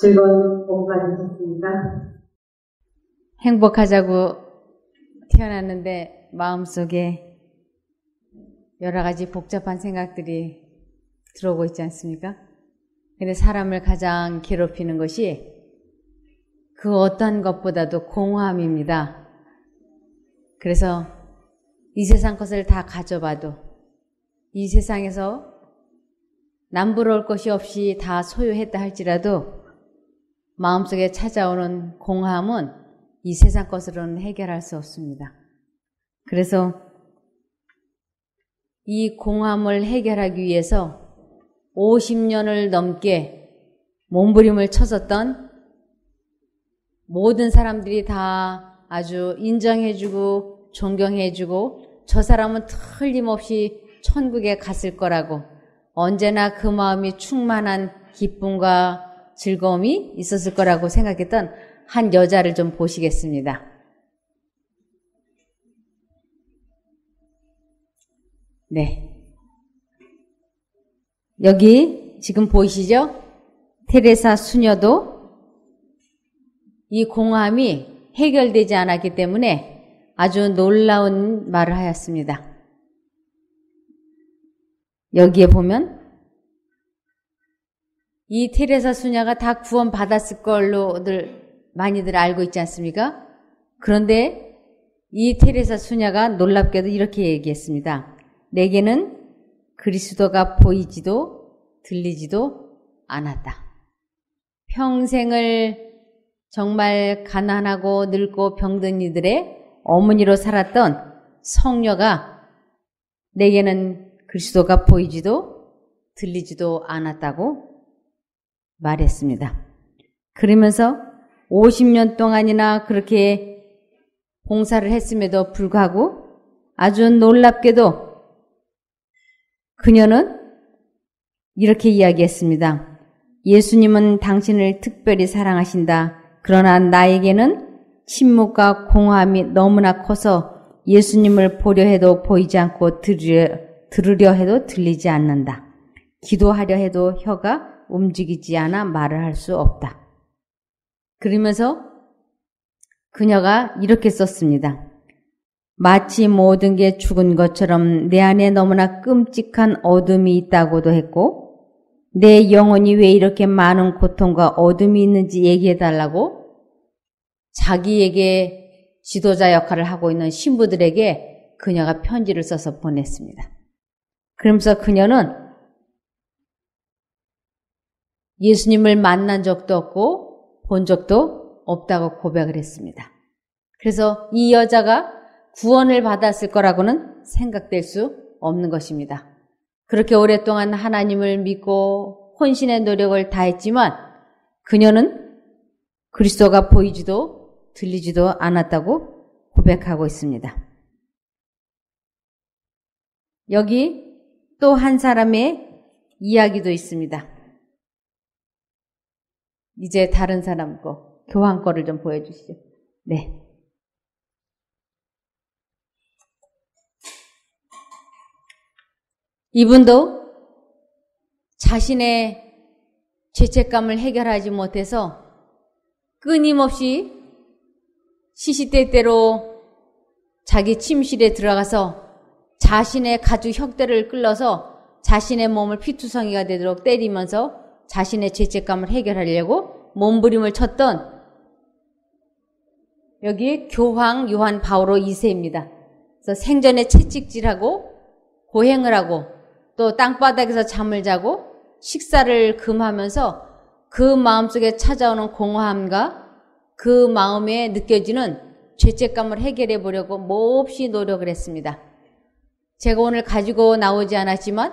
즐거운 공부가 되셨습니까? 행복하자고 태어났는데 마음속에 여러 가지 복잡한 생각들이 들어오고 있지 않습니까? 근데 사람을 가장 괴롭히는 것이 그 어떤 것보다도 공허함입니다. 그래서 이 세상 것을 다 가져봐도 이 세상에서 남부러울 것이 없이 다 소유했다 할지라도 마음속에 찾아오는 공함은 이 세상 것으로는 해결할 수 없습니다. 그래서 이 공함을 해결하기 위해서 50년을 넘게 몸부림을 쳐졌던 모든 사람들이 다 아주 인정해주고 존경해주고 저 사람은 틀림없이 천국에 갔을 거라고 언제나 그 마음이 충만한 기쁨과 즐거움이 있었을 거라고 생각했던 한 여자를 좀 보시겠습니다. 네. 여기 지금 보이시죠? 테레사 수녀도 이 공함이 해결되지 않았기 때문에 아주 놀라운 말을 하였습니다. 여기에 보면 이 테레사 수녀가 다 구원받았을 걸로들 많이들 알고 있지 않습니까? 그런데 이 테레사 수녀가 놀랍게도 이렇게 얘기했습니다. 내게는 그리스도가 보이지도 들리지도 않았다. 평생을 정말 가난하고 늙고 병든 이들의 어머니로 살았던 성녀가 내게는 그리스도가 보이지도 들리지도 않았다고 말했습니다. 그러면서 50년 동안이나 그렇게 봉사를 했음에도 불구하고 아주 놀랍게도 그녀는 이렇게 이야기했습니다. 예수님은 당신을 특별히 사랑하신다. 그러나 나에게는 침묵과 공허함이 너무나 커서 예수님을 보려 해도 보이지 않고 들으려, 들으려 해도 들리지 않는다. 기도하려 해도 혀가 움직이지 않아 말을 할 수 없다. 그러면서 그녀가 이렇게 썼습니다. 마치 모든 게 죽은 것처럼 내 안에 너무나 끔찍한 어둠이 있다고도 했고, 내 영혼이 왜 이렇게 많은 고통과 어둠이 있는지 얘기해달라고 자기에게 지도자 역할을 하고 있는 신부들에게 그녀가 편지를 써서 보냈습니다. 그러면서 그녀는 예수님을 만난 적도 없고 본 적도 없다고 고백을 했습니다. 그래서 이 여자가 구원을 받았을 거라고는 생각될 수 없는 것입니다. 그렇게 오랫동안 하나님을 믿고 혼신의 노력을 다했지만 그녀는 그리스도가 보이지도 들리지도 않았다고 고백하고 있습니다. 여기 또 한 사람의 이야기도 있습니다. 이제 다른 사람 거, 교환 거를 좀 보여주시죠. 네. 이분도 자신의 죄책감을 해결하지 못해서 끊임없이 시시때때로 자기 침실에 들어가서 자신의 가죽 혁대를 끌러서 자신의 몸을 피투성이가 되도록 때리면서 자신의 죄책감을 해결하려고 몸부림을 쳤던 여기 교황 요한 바오로 2세입니다. 그래서 생전에 채찍질하고 고행을 하고 또 땅바닥에서 잠을 자고 식사를 금하면서 그 마음속에 찾아오는 공허함과 그 마음에 느껴지는 죄책감을 해결해 보려고 몹시 노력을 했습니다. 제가 오늘 가지고 나오지 않았지만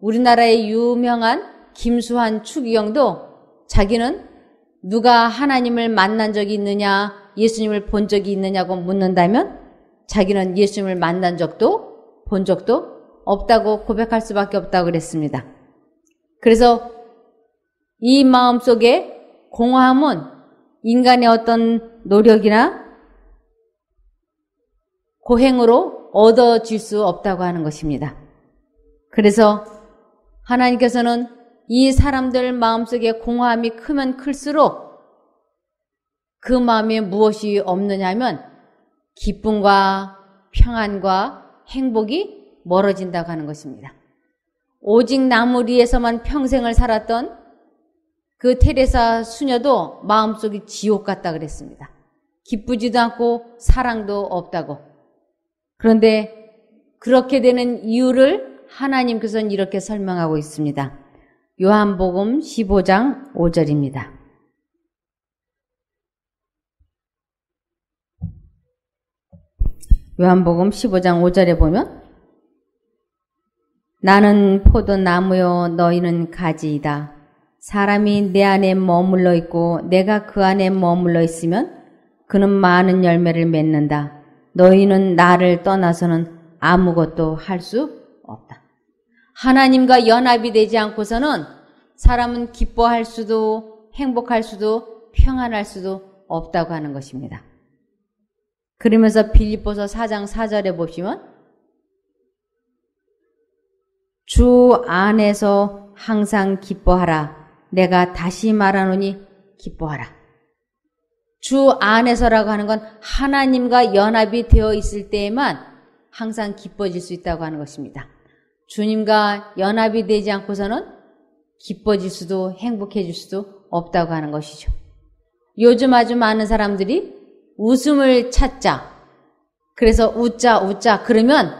우리나라의 유명한 김수환 추기경도 자기는 누가 하나님을 만난 적이 있느냐, 예수님을 본 적이 있느냐고 묻는다면 자기는 예수님을 만난 적도 본 적도 없다고 고백할 수밖에 없다고 그랬습니다. 그래서 이 마음 속에 공허함은 인간의 어떤 노력이나 고행으로 얻어질 수 없다고 하는 것입니다. 그래서 하나님께서는 이 사람들 마음속에 공허함이 크면 클수록 그 마음에 무엇이 없느냐면 기쁨과 평안과 행복이 멀어진다고 하는 것입니다. 오직 나무리에서만 평생을 살았던 그 테레사 수녀도 마음속이 지옥 같다 그랬습니다. 기쁘지도 않고 사랑도 없다고. 그런데 그렇게 되는 이유를 하나님께서는 이렇게 설명하고 있습니다. 요한복음 15장 5절입니다. 요한복음 15장 5절에 보면 나는 포도나무요 너희는 가지이다. 사람이 내 안에 머물러 있고 내가 그 안에 머물러 있으면 그는 많은 열매를 맺는다. 너희는 나를 떠나서는 아무것도 할 수 없다. 하나님과 연합이 되지 않고서는 사람은 기뻐할 수도 행복할 수도 평안할 수도 없다고 하는 것입니다. 그러면서 빌립보서 4장 4절에 보시면 주 안에서 항상 기뻐하라. 내가 다시 말하노니 기뻐하라. 주 안에서라고 하는 건 하나님과 연합이 되어 있을 때에만 항상 기뻐질 수 있다고 하는 것입니다. 주님과 연합이 되지 않고서는 기뻐질 수도 행복해질 수도 없다고 하는 것이죠. 요즘 아주 많은 사람들이 웃음을 찾자. 그래서 웃자, 웃자. 그러면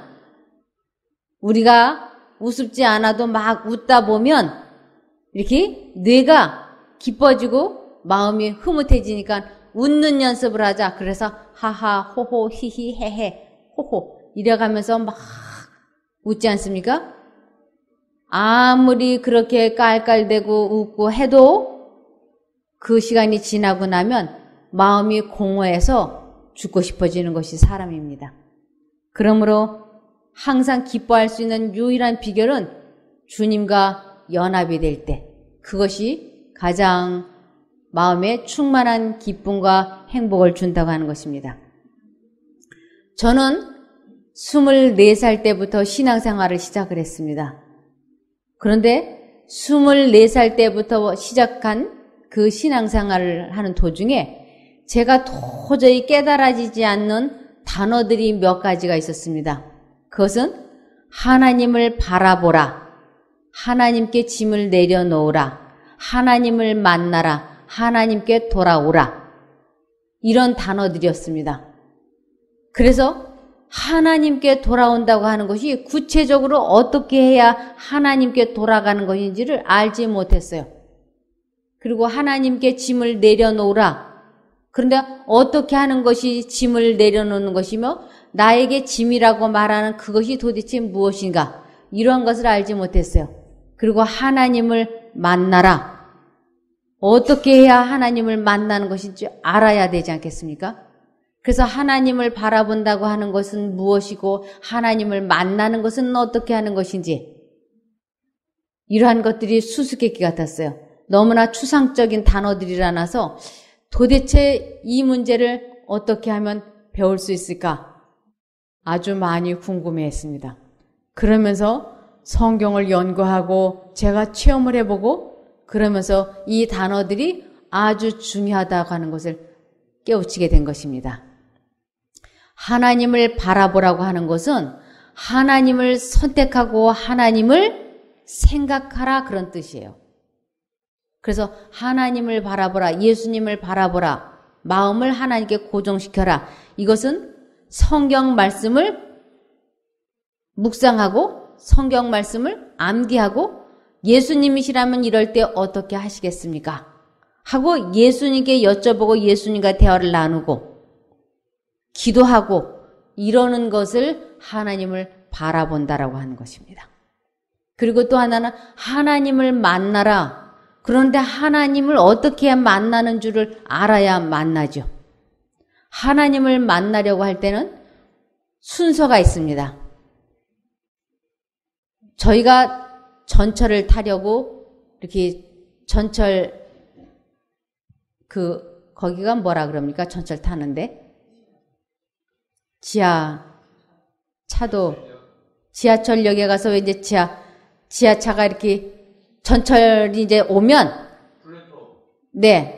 우리가 우습지 않아도 막 웃다 보면 이렇게 뇌가 기뻐지고 마음이 흐뭇해지니까 웃는 연습을 하자. 그래서 하하, 호호, 히히, 헤헤, 호호. 이래가면서 막 웃지 않습니까? 아무리 그렇게 깔깔대고 웃고 해도 그 시간이 지나고 나면 마음이 공허해서 죽고 싶어지는 것이 사람입니다. 그러므로 항상 기뻐할 수 있는 유일한 비결은 주님과 연합이 될 때, 그것이 가장 마음에 충만한 기쁨과 행복을 준다고 하는 것입니다. 저는 24살 때부터 신앙생활을 시작을 했습니다. 그런데 24살 때부터 시작한 그 신앙생활을 하는 도중에 제가 도저히 깨달아지지 않는 단어들이 몇 가지가 있었습니다. 그것은 하나님을 바라보라, 하나님께 짐을 내려놓으라, 하나님을 만나라, 하나님께 돌아오라. 이런 단어들이었습니다. 그래서 하나님께 돌아온다고 하는 것이 구체적으로 어떻게 해야 하나님께 돌아가는 것인지를 알지 못했어요. 그리고 하나님께 짐을 내려놓으라. 그런데 어떻게 하는 것이 짐을 내려놓는 것이며 나에게 짐이라고 말하는 그것이 도대체 무엇인가? 이러한 것을 알지 못했어요. 그리고 하나님을 만나라. 어떻게 해야 하나님을 만나는 것인지 알아야 되지 않겠습니까? 그래서 하나님을 바라본다고 하는 것은 무엇이고 하나님을 만나는 것은 어떻게 하는 것인지 이러한 것들이 수수께끼 같았어요. 너무나 추상적인 단어들이라나서 도대체 이 문제를 어떻게 하면 배울 수 있을까? 아주 많이 궁금해 했습니다. 그러면서 성경을 연구하고 제가 체험을 해보고 그러면서 이 단어들이 아주 중요하다고 하는 것을 깨우치게 된 것입니다. 하나님을 바라보라고 하는 것은 하나님을 선택하고 하나님을 생각하라 그런 뜻이에요. 그래서 하나님을 바라보라, 예수님을 바라보라, 마음을 하나님께 고정시켜라. 이것은 성경 말씀을 묵상하고 성경 말씀을 암기하고 예수님이시라면 이럴 때 어떻게 하시겠습니까? 하고 예수님께 여쭤보고 예수님과 대화를 나누고 기도하고 이러는 것을 하나님을 바라본다라고 하는 것입니다. 그리고 또 하나는 하나님을 만나라. 그런데 하나님을 어떻게 만나는 줄을 알아야 만나죠. 하나님을 만나려고 할 때는 순서가 있습니다. 저희가 전철을 타려고 이렇게 전철 그 거기가 뭐라 그럽니까? 전철 타는데 지하 차도 지하철역에 가서 이제 지하 지하차가 이렇게 전철이 이제 오면 네.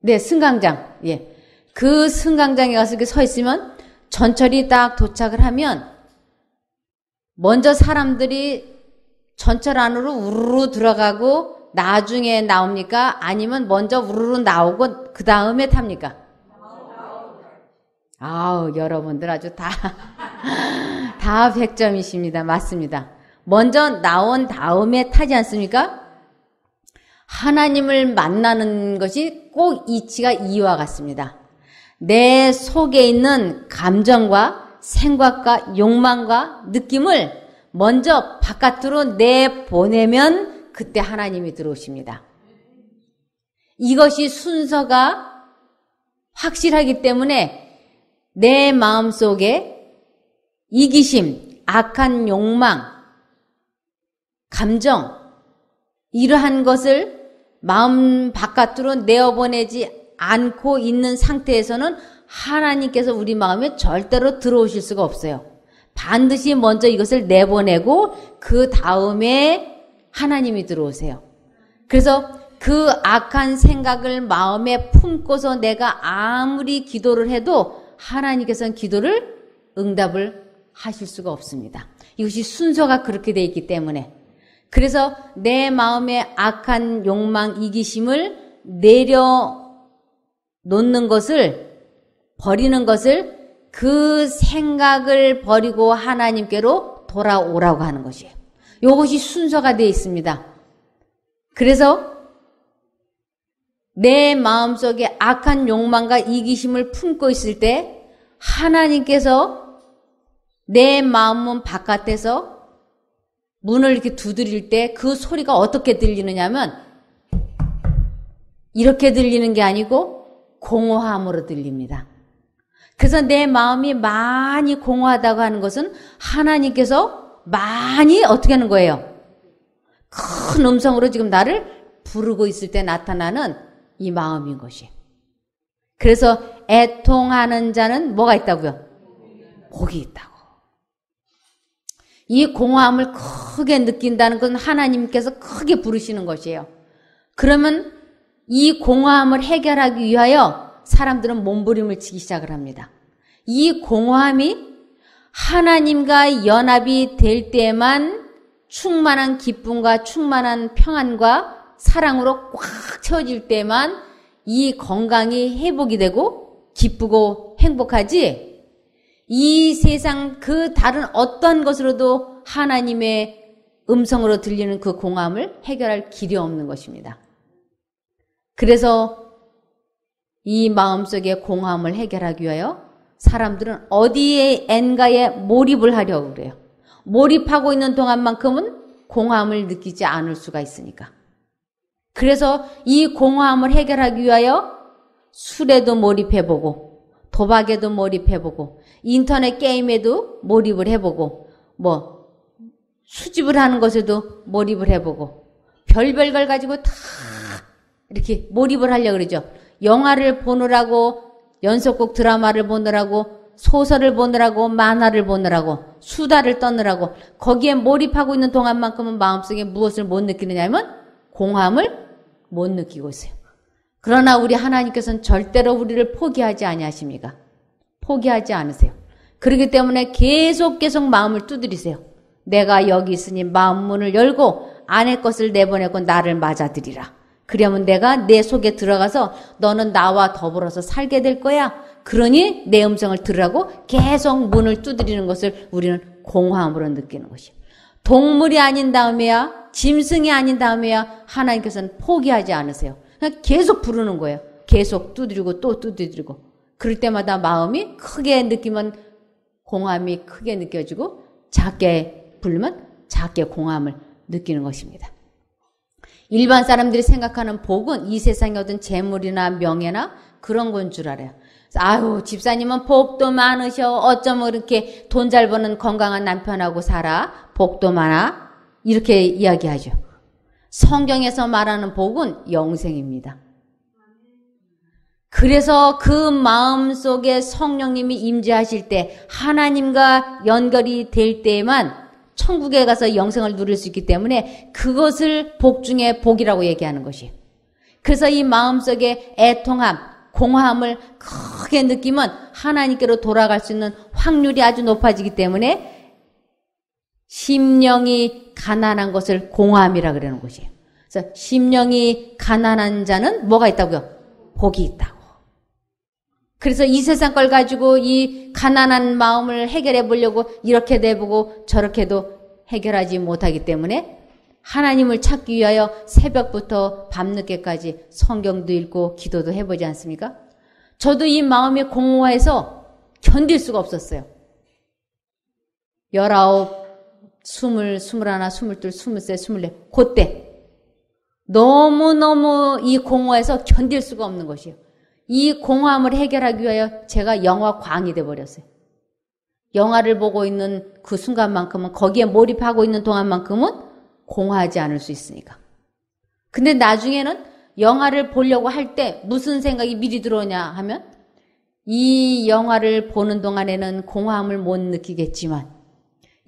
네, 승강장. 예. 그 승강장에 가서 이렇게 서 있으면 전철이 딱 도착을 하면 먼저 사람들이 전철 안으로 우르르 들어가고 나중에 나옵니까? 아니면 먼저 우르르 나오고 그 다음에 탑니까? 아우, 여러분들 아주 다, 다 100점이십니다. 맞습니다. 먼저 나온 다음에 타지 않습니까? 하나님을 만나는 것이 꼭 이치가 이와 같습니다. 내 속에 있는 감정과 생각과 욕망과 느낌을 먼저 바깥으로 내보내면 그때 하나님이 들어오십니다. 이것이 순서가 확실하기 때문에 내 마음 속에 이기심, 악한 욕망, 감정, 이러한 것을 마음 바깥으로 내어보내지 않고 있는 상태에서는 하나님께서 우리 마음에 절대로 들어오실 수가 없어요. 반드시 먼저 이것을 내보내고 그 다음에 하나님이 들어오세요. 그래서 그 악한 생각을 마음에 품고서 내가 아무리 기도를 해도 하나님께서는 기도를 응답을 하실 수가 없습니다. 이것이 순서가 그렇게 되어 있기 때문에 그래서 내 마음의 악한 욕망, 이기심을 내려놓는 것을 버리는 것을 그 생각을 버리고 하나님께로 돌아오라고 하는 것이에요. 이것이 순서가 되어 있습니다. 그래서 내 마음속에 악한 욕망과 이기심을 품고 있을 때 하나님께서 내마음은 바깥에서 문을 이렇게 두드릴 때 그 소리가 어떻게 들리느냐면 이렇게 들리는 게 아니고 공허함으로 들립니다. 그래서 내 마음이 많이 공허하다고 하는 것은 하나님께서 많이 어떻게 하는 거예요? 큰 음성으로 지금 나를 부르고 있을 때 나타나는 이 마음인 것이. 그래서 애통하는 자는 뭐가 있다고요? 복이 있다고. 이 공허함을 크게 느낀다는 건 하나님께서 크게 부르시는 것이에요. 그러면 이 공허함을 해결하기 위하여 사람들은 몸부림을 치기 시작을 합니다. 이 공허함이 하나님과의 연합이 될 때에만 충만한 기쁨과 충만한 평안과 사랑으로 꽉 채워질 때만 이 건강이 회복이 되고 기쁘고 행복하지 이 세상 그 다른 어떤 것으로도 하나님의 음성으로 들리는 그 공함을 해결할 길이 없는 것입니다. 그래서 이 마음속의 공함을 해결하기 위하여 사람들은 어디에 엔가에 몰입을 하려고 그래요. 몰입하고 있는 동안만큼은 공함을 느끼지 않을 수가 있으니까. 그래서 이 공허함을 해결하기 위하여 술에도 몰입해보고, 도박에도 몰입해보고, 인터넷 게임에도 몰입을 해보고, 뭐, 수집을 하는 것에도 몰입을 해보고, 별별 걸 가지고 다 이렇게 몰입을 하려고 그러죠. 영화를 보느라고, 연속극 드라마를 보느라고, 소설을 보느라고, 만화를 보느라고, 수다를 떠느라고, 거기에 몰입하고 있는 동안만큼은 마음속에 무엇을 못 느끼느냐 하면 공함을 못 느끼고 있어요. 그러나 우리 하나님께서는 절대로 우리를 포기하지 아니하십니까? 포기하지 않으세요. 그렇기 때문에 계속 계속 마음을 두드리세요. 내가 여기 있으니 마음 문을 열고 안의 것을 내보내고 나를 맞아들이라. 그러면 내가 내 속에 들어가서 너는 나와 더불어서 살게 될 거야. 그러니 내 음성을 들으라고 계속 문을 두드리는 것을 우리는 공허함으로 느끼는 것이요. 동물이 아닌 다음에야 짐승이 아닌 다음에야 하나님께서는 포기하지 않으세요. 계속 부르는 거예요. 계속 두드리고 또 두드리고. 그럴 때마다 마음이 크게 느끼면 공함이 크게 느껴지고 작게 부르면 작게 공함을 느끼는 것입니다. 일반 사람들이 생각하는 복은 이 세상에 얻은 재물이나 명예나 그런 건 줄 알아요. 아유, 집사님은 복도 많으셔. 어쩜 이렇게 돈 잘 버는 건강한 남편하고 살아. 복도 많아. 이렇게 이야기하죠. 성경에서 말하는 복은 영생입니다. 그래서 그 마음 속에 성령님이 임재하실 때 하나님과 연결이 될 때에만 천국에 가서 영생을 누릴 수 있기 때문에 그것을 복 중에 복이라고 얘기하는 것이. 그래서 이 마음 속에 애통함, 공허함을 크게 느끼면 하나님께로 돌아갈 수 있는 확률이 아주 높아지기 때문에 심령이 가난한 것을 공함이라 그러는 것이에요. 그래서 심령이 가난한 자는 뭐가 있다고요? 복이 있다고. 그래서 이 세상 걸 가지고 이 가난한 마음을 해결해 보려고 이렇게 내보고 저렇게도 해결하지 못하기 때문에 하나님을 찾기 위하여 새벽부터 밤늦게까지 성경도 읽고 기도도 해보지 않습니까? 저도 이 마음이 공허해서 견딜 수가 없었어요. 열아홉 스물, 스물하나, 스물둘, 스물셋, 스물넷, 그때 너무너무 이 공허에서 견딜 수가 없는 것이에요. 이 공허함을 해결하기 위하여 제가 영화 광이 되어버렸어요 영화를 보고 있는 그 순간만큼은 거기에 몰입하고 있는 동안만큼은 공허하지 않을 수 있으니까. 근데 나중에는 영화를 보려고 할 때 무슨 생각이 미리 들어오냐 하면 이 영화를 보는 동안에는 공허함을 못 느끼겠지만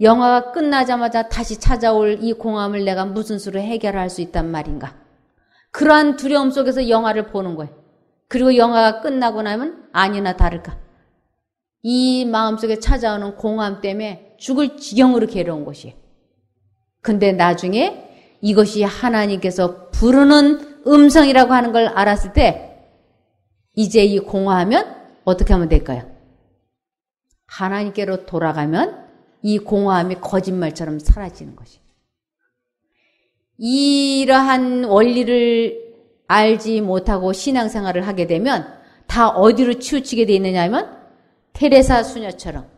영화가 끝나자마자 다시 찾아올 이 공함을 내가 무슨 수로 해결할 수 있단 말인가. 그러한 두려움 속에서 영화를 보는 거예요. 그리고 영화가 끝나고 나면 아니나 다를까. 이 마음속에 찾아오는 공함 때문에 죽을 지경으로 괴로운 것이에요. 근데 나중에 이것이 하나님께서 부르는 음성이라고 하는 걸 알았을 때 이제 이 공허하면 어떻게 하면 될까요? 하나님께로 돌아가면 이 공허함이 거짓말처럼 사라지는 것이. 이러한 원리를 알지 못하고 신앙생활을 하게 되면 다 어디로 치우치게 되어 있느냐 하면 테레사 수녀처럼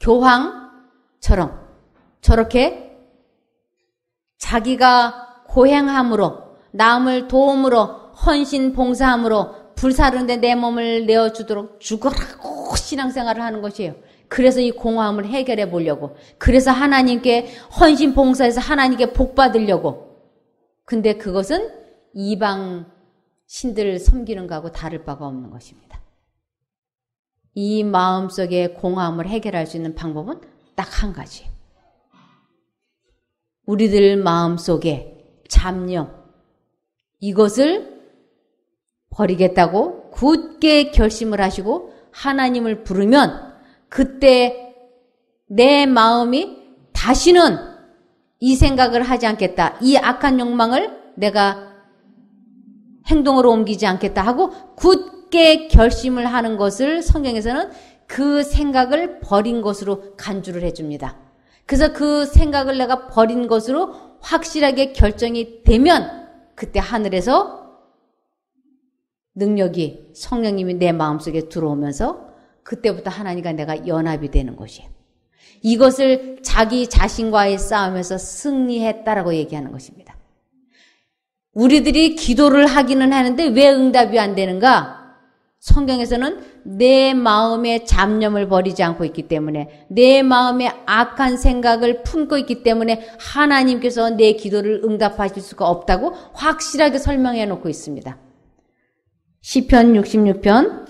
교황처럼 저렇게 자기가 고행함으로 남을 도움으로 헌신 봉사함으로 불사르는데 내 몸을 내어주도록 죽어라고 신앙생활을 하는 것이에요. 그래서 이 공허함을 해결해 보려고. 그래서 하나님께 헌신 봉사해서 하나님께 복 받으려고. 근데 그것은 이방 신들을 섬기는 거하고 다를 바가 없는 것입니다. 이마음속에 공허함을 해결할 수 있는 방법은 딱 한 가지. 우리들 마음속에 잡념 이것을 버리겠다고 굳게 결심을 하시고 하나님을 부르면 그때 내 마음이 다시는 이 생각을 하지 않겠다. 이 악한 욕망을 내가 행동으로 옮기지 않겠다 하고 굳게 결심을 하는 것을 성경에서는 그 생각을 버린 것으로 간주를 해줍니다. 그래서 그 생각을 내가 버린 것으로 확실하게 결정이 되면 그때 하늘에서 능력이 성령님이 내 마음속에 들어오면서 그때부터 하나님과 내가 연합이 되는 것이에요. 이것을 자기 자신과의 싸움에서 승리했다라고 얘기하는 것입니다. 우리들이 기도를 하기는 하는데 왜 응답이 안 되는가? 성경에서는 내 마음의 잡념을 버리지 않고 있기 때문에 내 마음의 악한 생각을 품고 있기 때문에 하나님께서 내 기도를 응답하실 수가 없다고 확실하게 설명해 놓고 있습니다. 시편 66편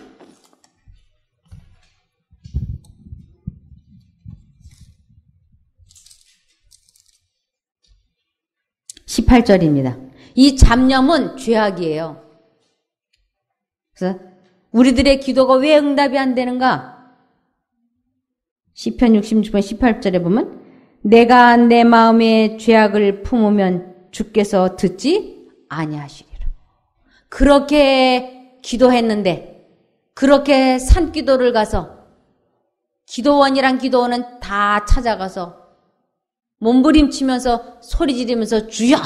18절입니다. 이 잡념은 죄악이에요. 그래서 우리들의 기도가 왜 응답이 안 되는가? 시편 66편 18절에 보면 내가 내 마음에 죄악을 품으면 주께서 듣지 아니하시리라. 그렇게 기도했는데 그렇게 산기도를 가서 기도원이란 기도원은 다 찾아가서 몸부림치면서 소리 지르면서 주여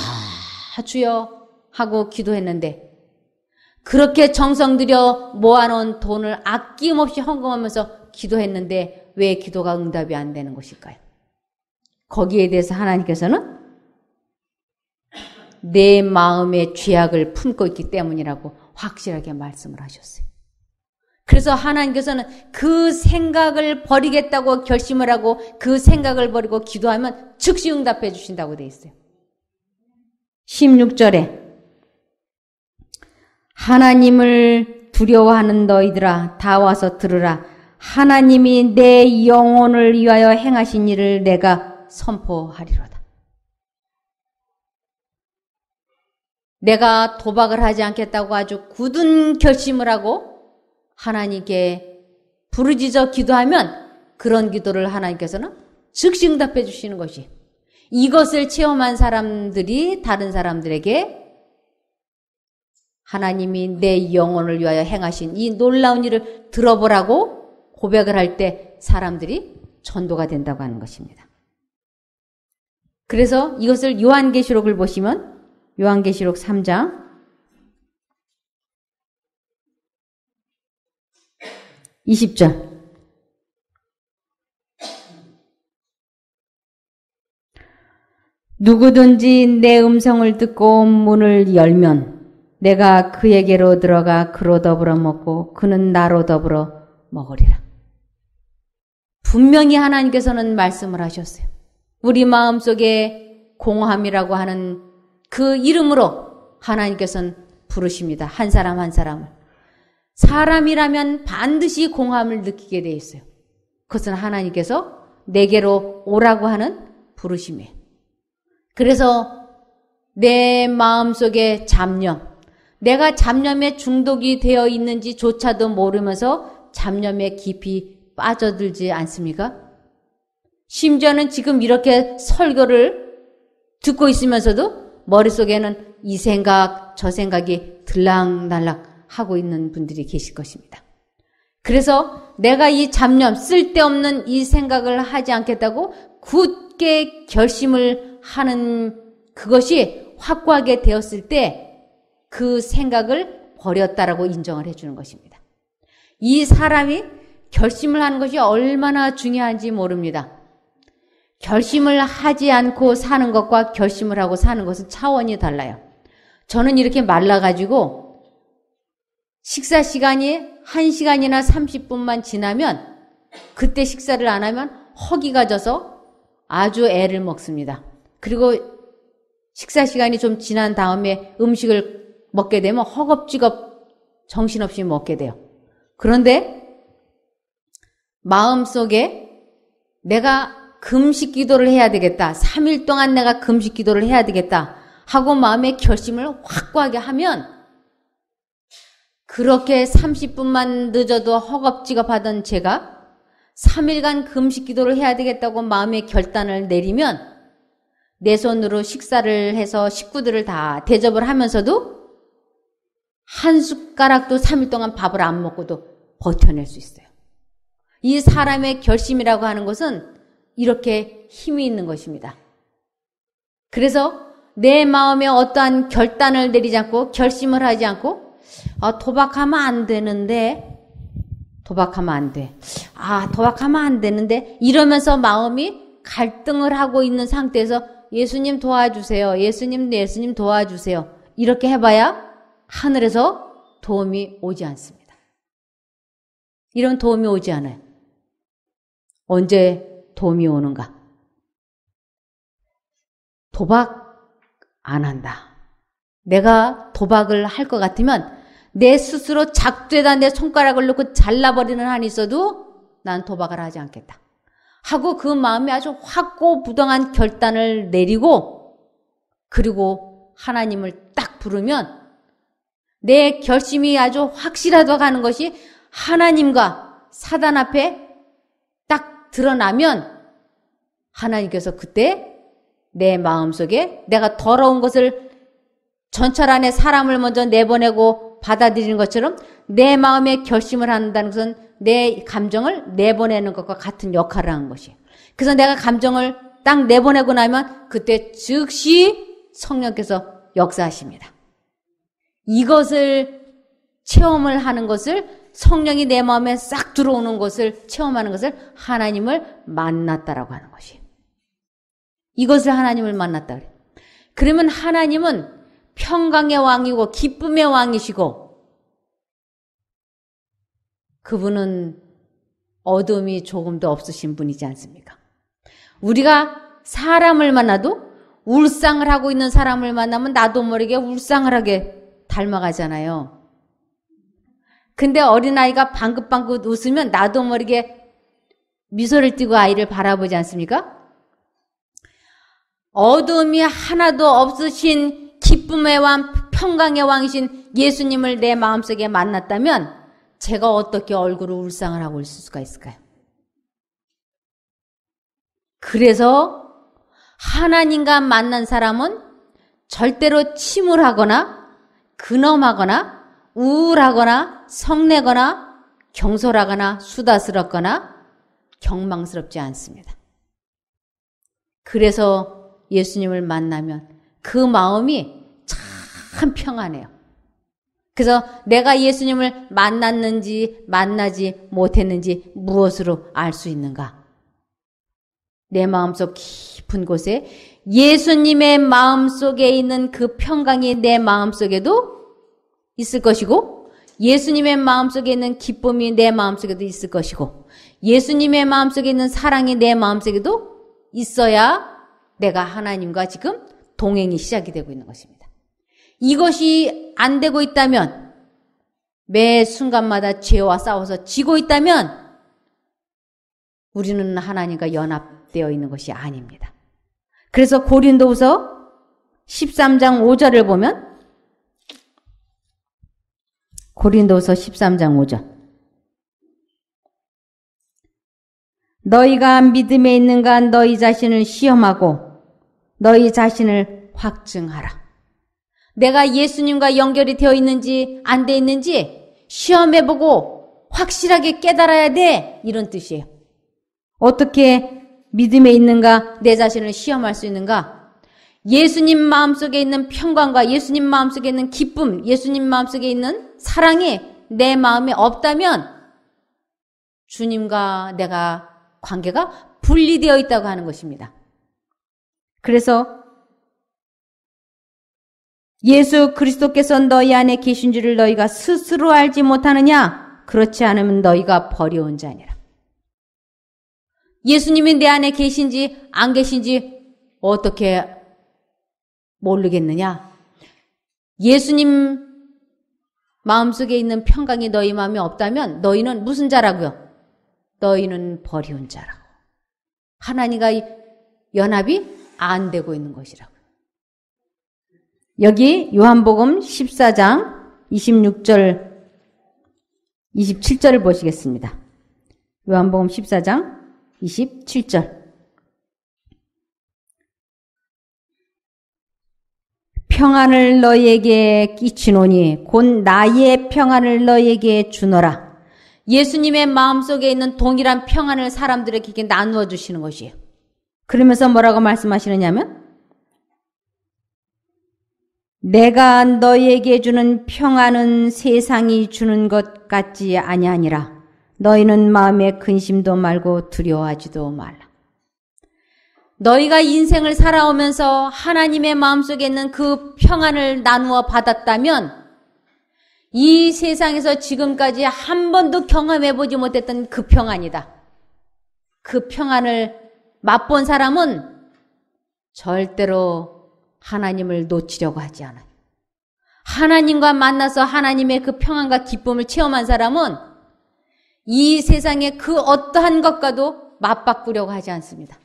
주여 하고 기도했는데 그렇게 정성 들여 모아놓은 돈을 아낌없이 헌금하면서 기도했는데 왜 기도가 응답이 안 되는 것일까요? 거기에 대해서 하나님께서는 내 마음의 죄악을 품고 있기 때문이라고 확실하게 말씀을 하셨어요. 그래서 하나님께서는 그 생각을 버리겠다고 결심을 하고 그 생각을 버리고 기도하면 즉시 응답해 주신다고 돼 있어요. 16절에 하나님을 두려워하는 너희들아 다 와서 들으라 하나님이 내 영혼을 위하여 행하신 일을 내가 선포하리로다. 내가 도박을 하지 않겠다고 아주 굳은 결심을 하고 하나님께 부르짖어 기도하면 그런 기도를 하나님께서는 즉시 응답해 주시는 것이 이것을 체험한 사람들이 다른 사람들에게 하나님이 내 영혼을 위하여 행하신 이 놀라운 일을 들어보라고 고백을 할 때 사람들이 전도가 된다고 하는 것입니다. 그래서 이것을 요한계시록을 보시면 요한계시록 3장 20절. 누구든지 내 음성을 듣고 문을 열면 내가 그에게로 들어가 그로 더불어 먹고 그는 나로 더불어 먹으리라. 분명히 하나님께서는 말씀을 하셨어요. 우리 마음 속에 공함이라고 하는 그 이름으로 하나님께서는 부르십니다. 한 사람 한 사람을. 사람이라면 반드시 공함을 느끼게 돼 있어요. 그것은 하나님께서 내게로 오라고 하는 부르심에 그래서 내 마음속의 잡념, 내가 잡념에 중독이 되어 있는지 조차도 모르면서 잡념에 깊이 빠져들지 않습니까? 심지어는 지금 이렇게 설교를 듣고 있으면서도 머릿속에는 이 생각, 저 생각이 들락날락 하고 있는 분들이 계실 것입니다. 그래서 내가 이 잡념, 쓸데없는 이 생각을 하지 않겠다고 굳게 결심을 하는 그것이 확고하게 되었을 때 그 생각을 버렸다라고 인정을 해주는 것입니다. 이 사람이 결심을 하는 것이 얼마나 중요한지 모릅니다. 결심을 하지 않고 사는 것과 결심을 하고 사는 것은 차원이 달라요. 저는 이렇게 말라가지고 식사 시간이 1시간이나 30분만 지나면 그때 식사를 안 하면 허기가 져서 아주 애를 먹습니다. 그리고 식사 시간이 좀 지난 다음에 음식을 먹게 되면 허겁지겁 정신없이 먹게 돼요. 그런데 마음속에 내가 금식 기도를 해야 되겠다. 3일 동안 내가 금식 기도를 해야 되겠다. 하고 마음의 결심을 확고하게 하면 그렇게 30분만 늦어도 허겁지겁하던 제가 3일간 금식 기도를 해야 되겠다고 마음의 결단을 내리면 내 손으로 식사를 해서 식구들을 다 대접을 하면서도 한 숟가락도 3일 동안 밥을 안 먹고도 버텨낼 수 있어요. 이 사람의 결심이라고 하는 것은 이렇게 힘이 있는 것입니다. 그래서 내 마음에 어떠한 결단을 내리지 않고 결심을 하지 않고 아, 도박하면 안 되는데, 도박하면 안 돼. 아, 도박하면 안 되는데, 이러면서 마음이 갈등을 하고 있는 상태에서 예수님 도와주세요. 예수님, 예수님 도와주세요. 이렇게 해봐야 하늘에서 도움이 오지 않습니다. 이런 도움이 오지 않아요. 언제 도움이 오는가? 도박 안 한다. 내가 도박을 할 것 같으면 내 스스로 작두에다내 손가락을 놓고 잘라버리는 한이 있어도 난 도박을 하지 않겠다. 하고 그 마음에 아주 확고 부당한 결단을 내리고 그리고 하나님을 딱 부르면 내 결심이 아주 확실하다 가는 것이 하나님과 사단 앞에 딱 드러나면 하나님께서 그때 내 마음속에 내가 더러운 것을 전철 안에 사람을 먼저 내보내고 받아들이는 것처럼 내 마음에 결심을 한다는 것은 내 감정을 내보내는 것과 같은 역할을 하는 것이에요. 그래서 내가 감정을 딱 내보내고 나면 그때 즉시 성령께서 역사하십니다. 이것을 체험을 하는 것을 성령이 내 마음에 싹 들어오는 것을 체험하는 것을 하나님을 만났다라고 하는 것이. 이것을 하나님을 만났다 그래. 그러면 하나님은 평강의 왕이고 기쁨의 왕이시고 그분은 어둠이 조금도 없으신 분이지 않습니까? 우리가 사람을 만나도 울상을 하고 있는 사람을 만나면 나도 모르게 울상을 하게 닮아가잖아요. 근데 어린아이가 방긋방긋 웃으면 나도 모르게 미소를 띠고 아이를 바라보지 않습니까? 어둠이 하나도 없으신 기쁨의 왕, 평강의 왕이신 예수님을 내 마음속에 만났다면 제가 어떻게 얼굴을 울상을 하고 있을 수가 있을까요? 그래서 하나님과 만난 사람은 절대로 침울하거나 근엄하거나 우울하거나 성내거나 경솔하거나 수다스럽거나 경망스럽지 않습니다. 그래서 예수님을 만나면 그 마음이 참 평안해요. 그래서 내가 예수님을 만났는지 만나지 못했는지 무엇으로 알 수 있는가? 내 마음속 깊은 곳에 예수님의 마음속에 있는 그 평강이 내 마음속에도 있을 것이고 예수님의 마음속에 있는 기쁨이 내 마음속에도 있을 것이고 예수님의 마음속에 있는 사랑이 내 마음속에도 있어야 내가 하나님과 지금 동행이 시작이 되고 있는 것입니다. 이것이 안 되고 있다면 매 순간마다 죄와 싸워서 지고 있다면 우리는 하나님과 연합되어 있는 것이 아닙니다. 그래서 고린도후서 13장 5절을 보면 고린도서 13장 5절 너희가 믿음에 있는가 너희 자신을 시험하고 너희 자신을 확증하라. 내가 예수님과 연결이 되어 있는지 안 되어 있는지 시험해보고 확실하게 깨달아야 돼. 이런 뜻이에요. 어떻게 믿음에 있는가, 내 자신을 시험할 수 있는가? 예수님 마음속에 있는 평강과 예수님 마음속에 있는 기쁨, 예수님 마음속에 있는 사랑이 내 마음에 없다면 주님과 내가 관계가 분리되어 있다고 하는 것입니다. 그래서 예수 그리스도께서 너희 안에 계신 줄을 너희가 스스로 알지 못하느냐? 그렇지 않으면 너희가 버려온 자니라. 예수님이 내 안에 계신지 안 계신지 어떻게 모르겠느냐? 예수님 마음속에 있는 평강이 너희 마음에 없다면 너희는 무슨 자라고요? 너희는 버려온 자라고. 하나님과 연합이 안 되고 있는 것이라고. 여기 요한복음 14장 26절 27절을 보시겠습니다. 요한복음 14장 27절 평안을 너희에게 끼치노니 곧 나의 평안을 너희에게 주노라. 예수님의 마음속에 있는 동일한 평안을 사람들에게 나누어 주시는 것이에요. 그러면서 뭐라고 말씀하시느냐면 내가 너희에게 주는 평안은 세상이 주는 것 같지 아니하니라. 너희는 마음에 근심도 말고 두려워하지도 말라. 너희가 인생을 살아오면서 하나님의 마음속에 있는 그 평안을 나누어 받았다면 이 세상에서 지금까지 한 번도 경험해보지 못했던 그 평안이다. 그 평안을 맛본 사람은 절대로 하나님을 놓치려고 하지 않아요. 하나님과 만나서 하나님의 그 평안과 기쁨을 체험한 사람은 이 세상의 그 어떠한 것과도 맞바꾸려고 하지 않습니다.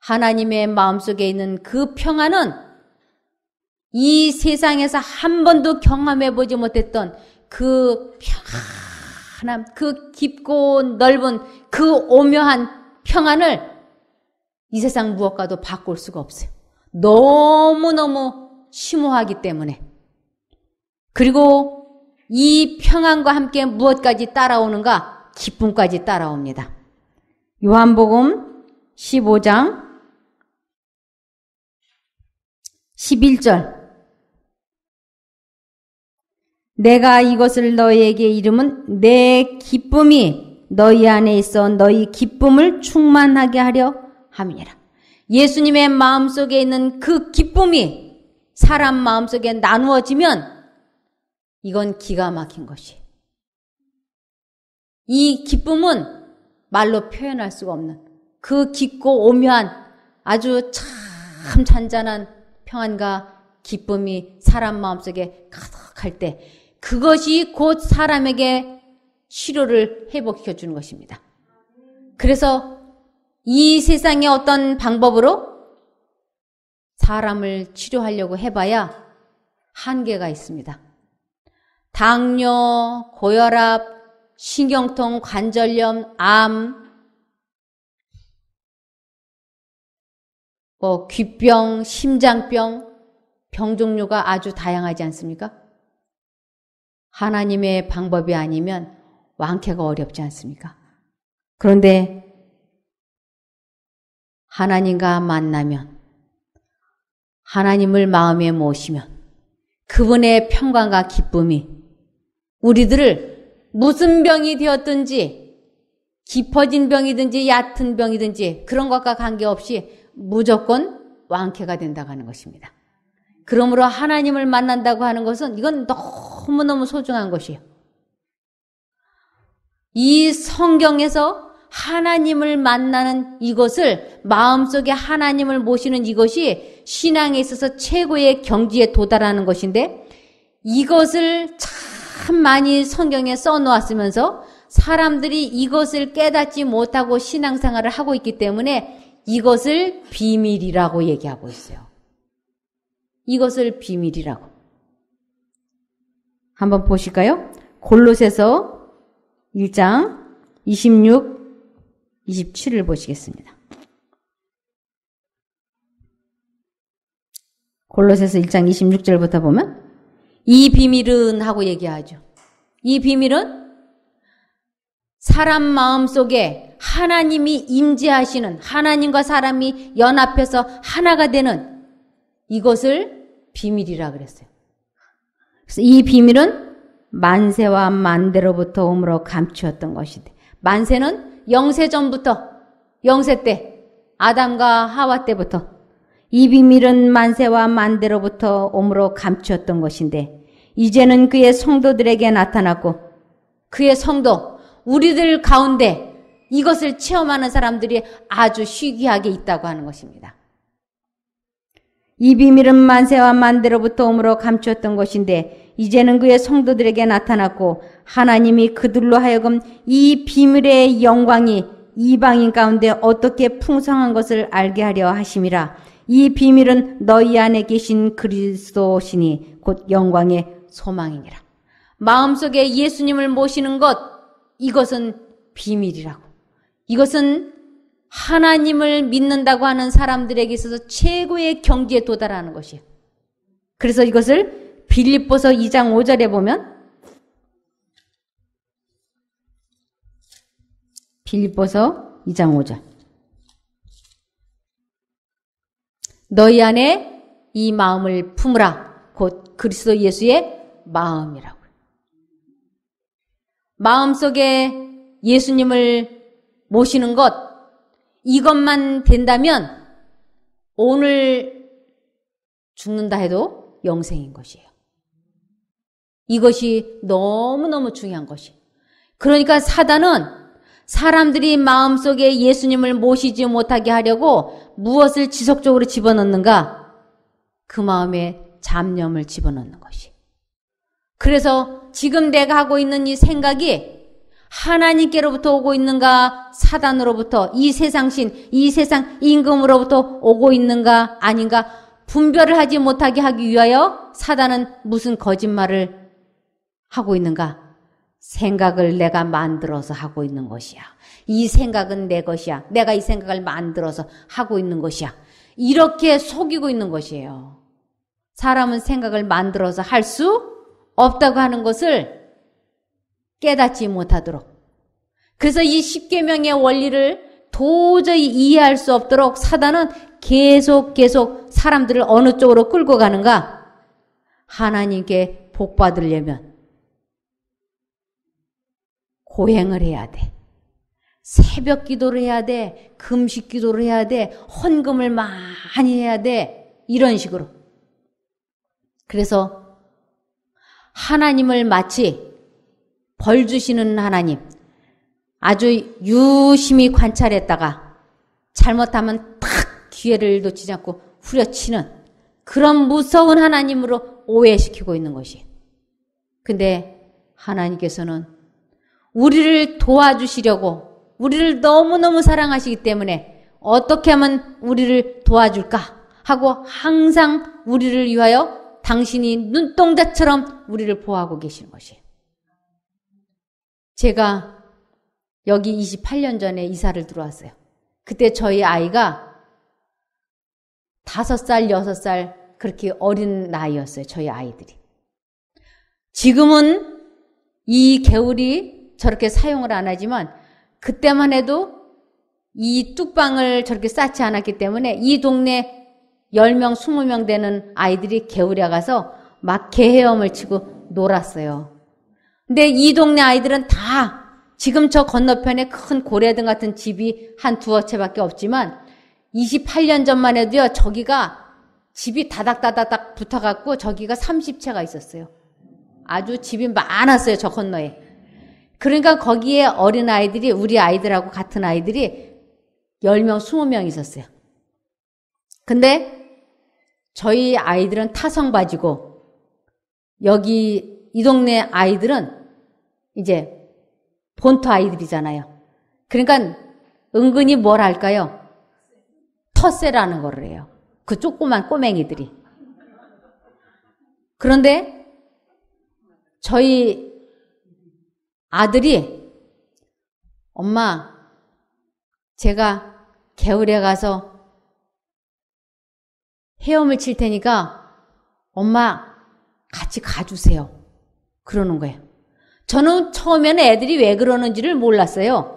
하나님의 마음속에 있는 그 평안은 이 세상에서 한 번도 경험해 보지 못했던 그 평안함, 그 깊고 넓은 그 오묘한 평안을 이 세상 무엇과도 바꿀 수가 없어요. 너무너무 심오하기 때문에 그리고 이 평안과 함께 무엇까지 따라오는가? 기쁨까지 따라옵니다. 요한복음 15장 11절 내가 이것을 너희에게 이름은 내 기쁨이 너희 안에 있어 너희 기쁨을 충만하게 하려 함이라. 니 예수님의 마음속에 있는 그 기쁨이 사람 마음속에 나누어지면 이건 기가 막힌 것이. 이 기쁨은 말로 표현할 수가 없는 그 깊고 오묘한 아주 참 잔잔한 평안과 기쁨이 사람 마음속에 가득할 때 그것이 곧 사람에게 치료를 회복시켜 주는 것입니다. 그래서 이 세상의 어떤 방법으로 사람을 치료하려고 해봐야 한계가 있습니다. 당뇨, 고혈압, 신경통, 관절염, 암, 뭐 귀병, 심장병, 병 종류가 아주 다양하지 않습니까? 하나님의 방법이 아니면 완쾌가 어렵지 않습니까? 그런데 하나님과 만나면, 하나님을 마음에 모시면, 그분의 평강과 기쁨이 우리들을 무슨 병이 되었든지, 깊어진 병이든지, 얕은 병이든지, 그런 것과 관계없이 무조건 완쾌가 된다고 하는 것입니다. 그러므로 하나님을 만난다고 하는 것은 이건 너무너무 소중한 것이에요. 이 성경에서 하나님을 만나는 이것을 마음속에 하나님을 모시는 이것이 신앙에 있어서 최고의 경지에 도달하는 것인데 이것을 참 많이 성경에 써놓았으면서 사람들이 이것을 깨닫지 못하고 신앙생활을 하고 있기 때문에 이것을 비밀이라고 얘기하고 있어요. 이것을 비밀이라고. 한번 보실까요? 골로새서 1장 26 27일 보시겠습니다. 골로새서 1장 26절부터 보면 이 비밀은 하고 얘기하죠. 이 비밀은 사람 마음 속에 하나님이 임재하시는 하나님과 사람이 연합해서 하나가 되는 이것을 비밀이라 그랬어요. 그래서 이 비밀은 만세와 만대로부터 오므로 감추었던 것이데 만세는 영세 전부터 영세 때 아담과 하와 때부터 이 비밀은 만세와 만대로부터 옴으로 감추었던 것인데 이제는 그의 성도들에게 나타났고 그의 성도 우리들 가운데 이것을 체험하는 사람들이 아주 희귀하게 있다고 하는 것입니다. 이 비밀은 만세와 만대로부터 옴으로 감추었던 것인데 이제는 그의 성도들에게 나타났고 하나님이 그들로 하여금 이 비밀의 영광이 이방인 가운데 어떻게 풍성한 것을 알게 하려 하심이라. 이 비밀은 너희 안에 계신 그리스도시니 곧 영광의 소망이니라. 마음속에 예수님을 모시는 것 이것은 비밀이라고. 이것은 하나님을 믿는다고 하는 사람들에게 있어서 최고의 경지에 도달하는 것이에요. 그래서 이것을 빌립보서 2장 5절에 보면 빌립보서 2장 5절 너희 안에 이 마음을 품으라 곧 그리스도 예수의 마음이라고 마음속에 예수님을 모시는 것 이것만 된다면 오늘 죽는다 해도 영생인 것이에요. 이것이 너무너무 중요한 것이. 그러니까 사단은 사람들이 마음속에 예수님을 모시지 못하게 하려고 무엇을 지속적으로 집어넣는가? 그 마음에 잡념을 집어넣는 것이. 그래서 지금 내가 하고 있는 이 생각이 하나님께로부터 오고 있는가, 사단으로부터, 이 세상신, 이 세상 임금으로부터 오고 있는가, 아닌가, 분별을 하지 못하게 하기 위하여 사단은 무슨 거짓말을 하고 있는가? 생각을 내가 만들어서 하고 있는 것이야. 이 생각은 내 것이야. 내가 이 생각을 만들어서 하고 있는 것이야. 이렇게 속이고 있는 것이에요. 사람은 생각을 만들어서 할 수 없다고 하는 것을 깨닫지 못하도록. 그래서 이 십계명의 원리를 도저히 이해할 수 없도록 사단은 계속 계속 사람들을 어느 쪽으로 끌고 가는가? 하나님께 복 받으려면 고행을 해야 돼. 새벽 기도를 해야 돼. 금식 기도를 해야 돼. 헌금을 많이 해야 돼. 이런 식으로. 그래서 하나님을 마치 벌 주시는 하나님 아주 유심히 관찰했다가 잘못하면 탁 기회를 놓치지 않고 후려치는 그런 무서운 하나님으로 오해시키고 있는 것이. 근데 하나님께서는 우리를 도와주시려고 우리를 너무너무 사랑하시기 때문에 어떻게 하면 우리를 도와줄까 하고 항상 우리를 위하여 당신이 눈동자처럼 우리를 보호하고 계시는 것이에요. 제가 여기 28년 전에 이사를 들어왔어요. 그때 저희 아이가 5살, 6살 그렇게 어린 나이였어요. 저희 아이들이. 지금은 이 개울이 저렇게 사용을 안 하지만 그때만 해도 이 뚝방을 저렇게 쌓지 않았기 때문에 이 동네 10명, 20명 되는 아이들이 개울에 가서 막 개헤엄을 치고 놀았어요. 근데 이 동네 아이들은 다 지금 저 건너편에 큰 고래등 같은 집이 한 두어 채밖에 없지만 28년 전만 해도요, 저기가 집이 다닥다닥 붙어갖고 저기가 30채가 있었어요. 아주 집이 많았어요, 저 건너에. 그러니까 거기에 어린 아이들이 우리 아이들하고 같은 아이들이 10명, 20명 있었어요. 근데 저희 아이들은 타성 바지고 여기 이 동네 아이들은 이제 본토 아이들이잖아요. 그러니까 은근히 뭘 할까요? 터세라는 거를 해요. 그 조그만 꼬맹이들이. 그런데 저희 아들이 엄마 제가 개울에 가서 헤엄을 칠 테니까 엄마 같이 가주세요. 그러는 거예요. 저는 처음에는 애들이 왜 그러는지를 몰랐어요.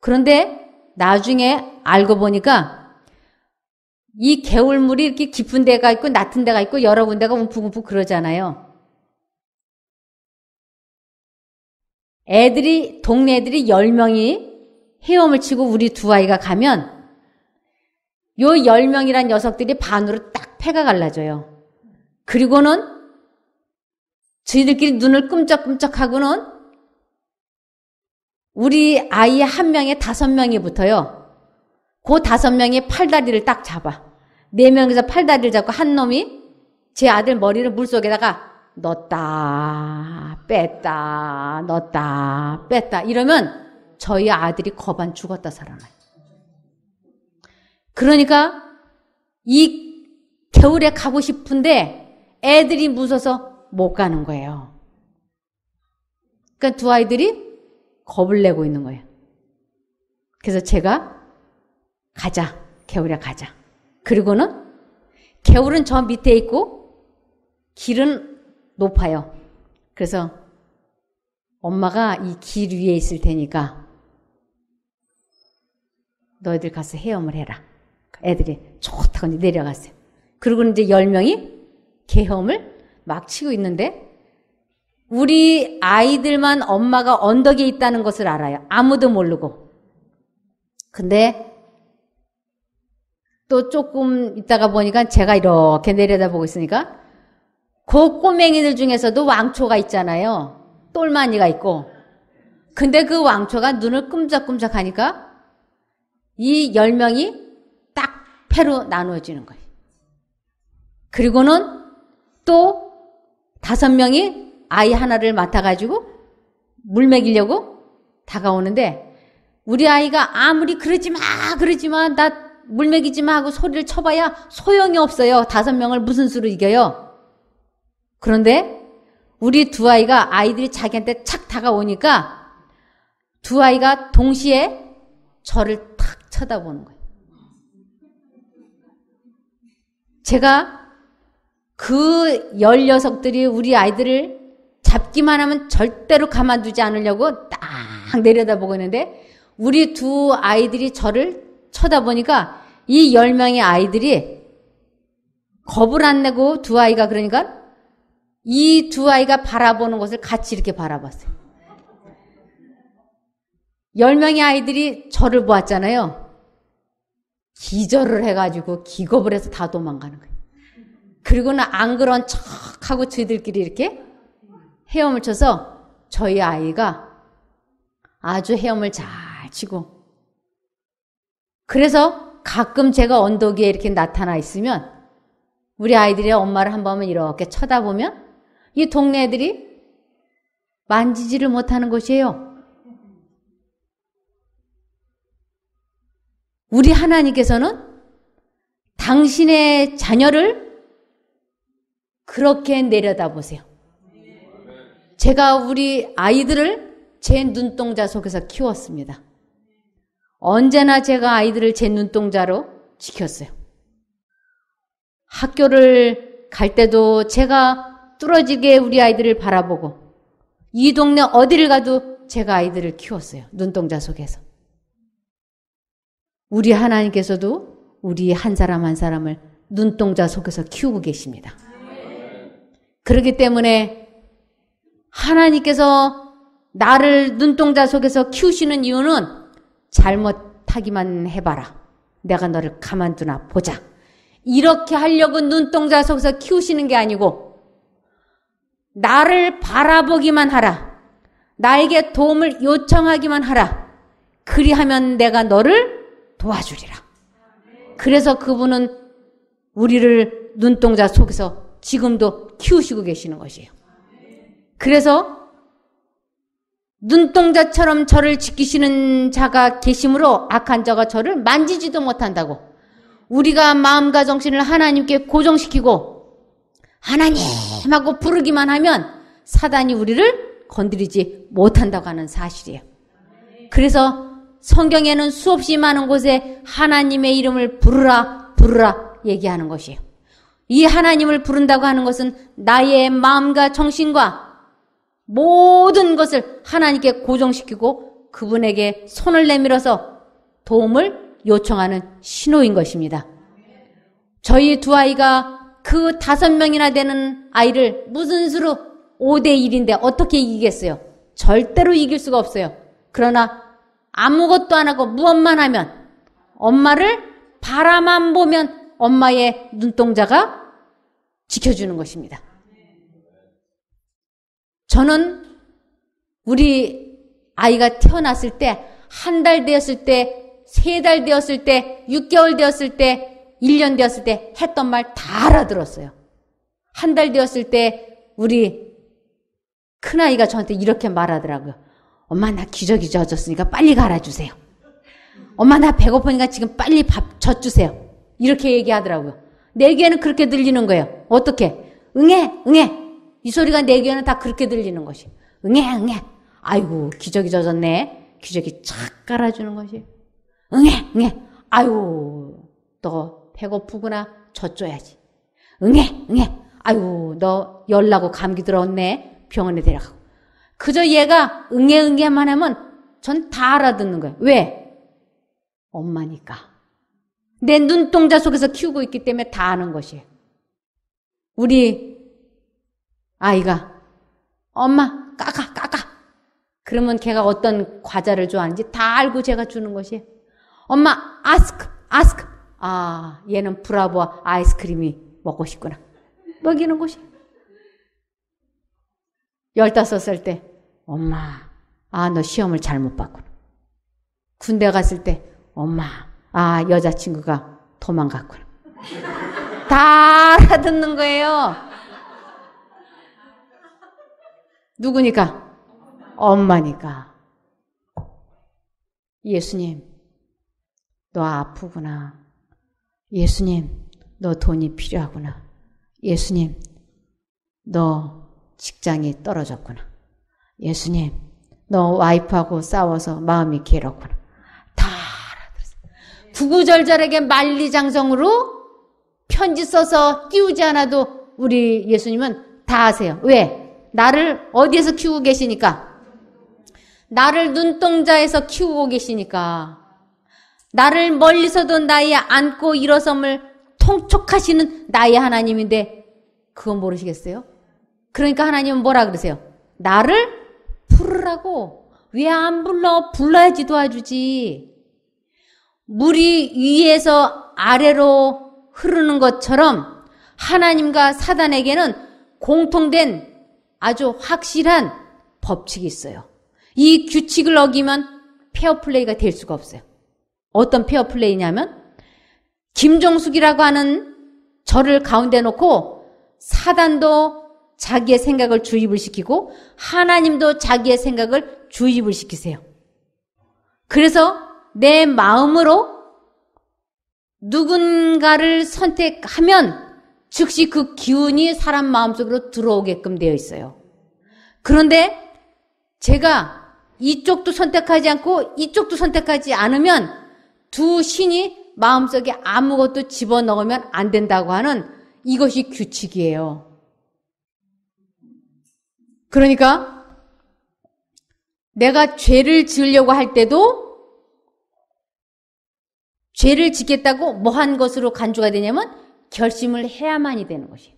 그런데 나중에 알고 보니까 이 개울물이 이렇게 깊은 데가 있고 낮은 데가 있고 여러 군데가 움푹움푹 그러잖아요. 애들이, 동네 애들이 10명이 헤엄을 치고 우리 두 아이가 가면 요 10명이란 녀석들이 반으로 딱 패가 갈라져요. 그리고는 저희들끼리 눈을 끔적끔적 하고는 우리 아이 한 명에 다섯 명이 붙어요. 그 다섯 명이 팔다리를 딱 잡아. 네 명에서 팔다리를 잡고 한 놈이 제 아들 머리를 물속에다가 넣었다, 뺐다, 넣었다, 뺐다. 이러면 저희 아들이 거반 죽었다 살아나요. 그러니까 이 겨울에 가고 싶은데 애들이 무서서 워못 가는 거예요. 그러니까 두 아이들이 겁을 내고 있는 거예요. 그래서 제가 가자, 겨울에 가자. 그리고는 겨울은 저 밑에 있고 길은 높아요. 그래서 엄마가 이 길 위에 있을 테니까 너희들 가서 헤엄을 해라. 애들이 좋다고 내려갔어요. 그리고 이제 열명이 개엄을 막 치고 있는데 우리 아이들만 엄마가 언덕에 있다는 것을 알아요. 아무도 모르고. 근데 또 조금 있다가 보니까 제가 이렇게 내려다보고 있으니까 그 꼬맹이들 중에서도 왕초가 있잖아요. 똘마니가 있고. 근데 그 왕초가 눈을 끔적끔적 하니까 이 열명이딱 패로 나누어지는 거예요. 그리고는 또 다섯 명이 아이 하나를 맡아가지고 물 먹이려고 다가오는데 우리 아이가 아무리 그러지 마, 그러지 마, 나 물 먹이지 마 하고 소리를 쳐봐야 소용이 없어요. 다섯 명을 무슨 수로 이겨요? 그런데 우리 두 아이가 아이들이 자기한테 착 다가오니까 두 아이가 동시에 저를 탁 쳐다보는 거예요. 제가 그 열 녀석들이 우리 아이들을 잡기만 하면 절대로 가만두지 않으려고 딱 내려다보고 있는데 우리 두 아이들이 저를 쳐다보니까 이 열명의 아이들이 겁을 안 내고 두 아이가 그러니까 이두 아이가 바라보는 것을 같이 이렇게 바라봤어요. 열 명의 아이들이 저를 보았잖아요. 기절을 해가지고 기겁을 해서 다 도망가는 거예요. 그리고는 안 그런 척 하고 저희들끼리 이렇게 헤엄을 쳐서 저희 아이가 아주 헤엄을 잘 치고 그래서 가끔 제가 언덕 위에 이렇게 나타나 있으면 우리 아이들이 엄마를 한 번은 이렇게 쳐다보면 이 동네 들이 만지지를 못하는 곳이에요. 우리 하나님께서는 당신의 자녀를 그렇게 내려다보세요. 제가 우리 아이들을 제 눈동자 속에서 키웠습니다. 언제나 제가 아이들을 제 눈동자로 지켰어요. 학교를 갈 때도 제가 뚫어지게 우리 아이들을 바라보고 이 동네 어디를 가도 제가 아이들을 키웠어요. 눈동자 속에서. 우리 하나님께서도 우리 한 사람 한 사람을 눈동자 속에서 키우고 계십니다. 그렇기 때문에 하나님께서 나를 눈동자 속에서 키우시는 이유는 잘못하기만 해봐라. 내가 너를 가만두나 보자. 이렇게 하려고 눈동자 속에서 키우시는 게 아니고 나를 바라보기만 하라. 나에게 도움을 요청하기만 하라. 그리하면 내가 너를 도와주리라. 그래서 그분은 우리를 눈동자 속에서 지금도 키우시고 계시는 것이에요. 그래서 눈동자처럼 저를 지키시는 자가 계심으로 악한 자가 저를 만지지도 못한다고. 우리가 마음과 정신을 하나님께 고정시키고 하나님 말씀하고 부르기만 하면 사단이 우리를 건드리지 못한다고 하는 사실이에요. 그래서 성경에는 수없이 많은 곳에 하나님의 이름을 부르라, 부르라 얘기하는 것이에요. 이 하나님을 부른다고 하는 것은 나의 마음과 정신과 모든 것을 하나님께 고정시키고 그분에게 손을 내밀어서 도움을 요청하는 신호인 것입니다. 저희 두 아이가 그 다섯 명이나 되는 아이를 무슨 수로 5대1인데 어떻게 이기겠어요? 절대로 이길 수가 없어요. 그러나 아무것도 안 하고 무엇만 하면 엄마를 바라만 보면 엄마의 눈동자가 지켜주는 것입니다. 저는 우리 아이가 태어났을 때, 한 달 되었을 때, 세 달 되었을 때, 6개월 되었을 때, 1년 되었을 때 했던 말 다 알아들었어요. 한 달 되었을 때 우리 큰아이가 저한테 이렇게 말하더라고요. 엄마 나 기저귀 젖었으니까 빨리 갈아주세요. 엄마 나 배고프니까 지금 빨리 밥 젖주세요. 이렇게 얘기하더라고요. 내 귀에는 그렇게 들리는 거예요. 어떻게? 응애 응애 이 소리가 내 귀에는 다 그렇게 들리는 것이. 응애 응애 아이고 기저귀 젖었네. 기저귀 착 갈아주는 것이. 응애 응애 아이고 또 배고프구나. 젖줘야지. 응해, 응해. 아유, 너 열나고 감기 들었네. 병원에 데려가고. 그저 얘가 응해, 응해만 하면 전 다 알아듣는 거야 왜? 엄마니까. 내 눈동자 속에서 키우고 있기 때문에 다 아는 것이에요. 우리 아이가 엄마 까까 까까 그러면 걔가 어떤 과자를 좋아하는지 다 알고 제가 주는 것이에요. 엄마 아스크 아스크 아, 얘는 브라보 아이스크림이 먹고 싶구나. 먹이는 곳이. 열다섯 살 때, 엄마, 아, 너 시험을 잘못 봤구나. 군대 갔을 때, 엄마, 아, 여자친구가 도망갔구나. 다 알아듣는 거예요. 누구니까? 엄마니까. 예수님, 너 아프구나. 예수님, 너 돈이 필요하구나. 예수님, 너 직장이 떨어졌구나. 예수님, 너 와이프하고 싸워서 마음이 괴롭구나. 다알아들었어 구구절절하게 만리장성으로 편지 써서 끼우지 않아도 우리 예수님은 다 아세요. 왜? 나를 어디에서 키우고 계시니까. 나를 눈동자에서 키우고 계시니까. 나를 멀리서도 나의 안고 일어섬을 통촉하시는 나의 하나님인데 그건 모르시겠어요? 그러니까 하나님은 뭐라 그러세요? 나를 부르라고 왜 안 불러? 불러야지 도와주지. 물이 위에서 아래로 흐르는 것처럼 하나님과 사단에게는 공통된 아주 확실한 법칙이 있어요. 이 규칙을 어기면 페어플레이가 될 수가 없어요. 어떤 페어플레이냐면 김종숙이라고 하는 저를 가운데 놓고 사단도 자기의 생각을 주입을 시키고 하나님도 자기의 생각을 주입을 시키세요. 그래서 내 마음으로 누군가를 선택하면 즉시 그 기운이 사람 마음속으로 들어오게끔 되어 있어요. 그런데 제가 이쪽도 선택하지 않고 이쪽도 선택하지 않으면 두 신이 마음속에 아무것도 집어넣으면 안 된다고 하는 이것이 규칙이에요. 그러니까 내가 죄를 지으려고 할 때도 죄를 짓겠다고 뭐 한 것으로 간주가 되냐면 결심을 해야만이 되는 것이에요.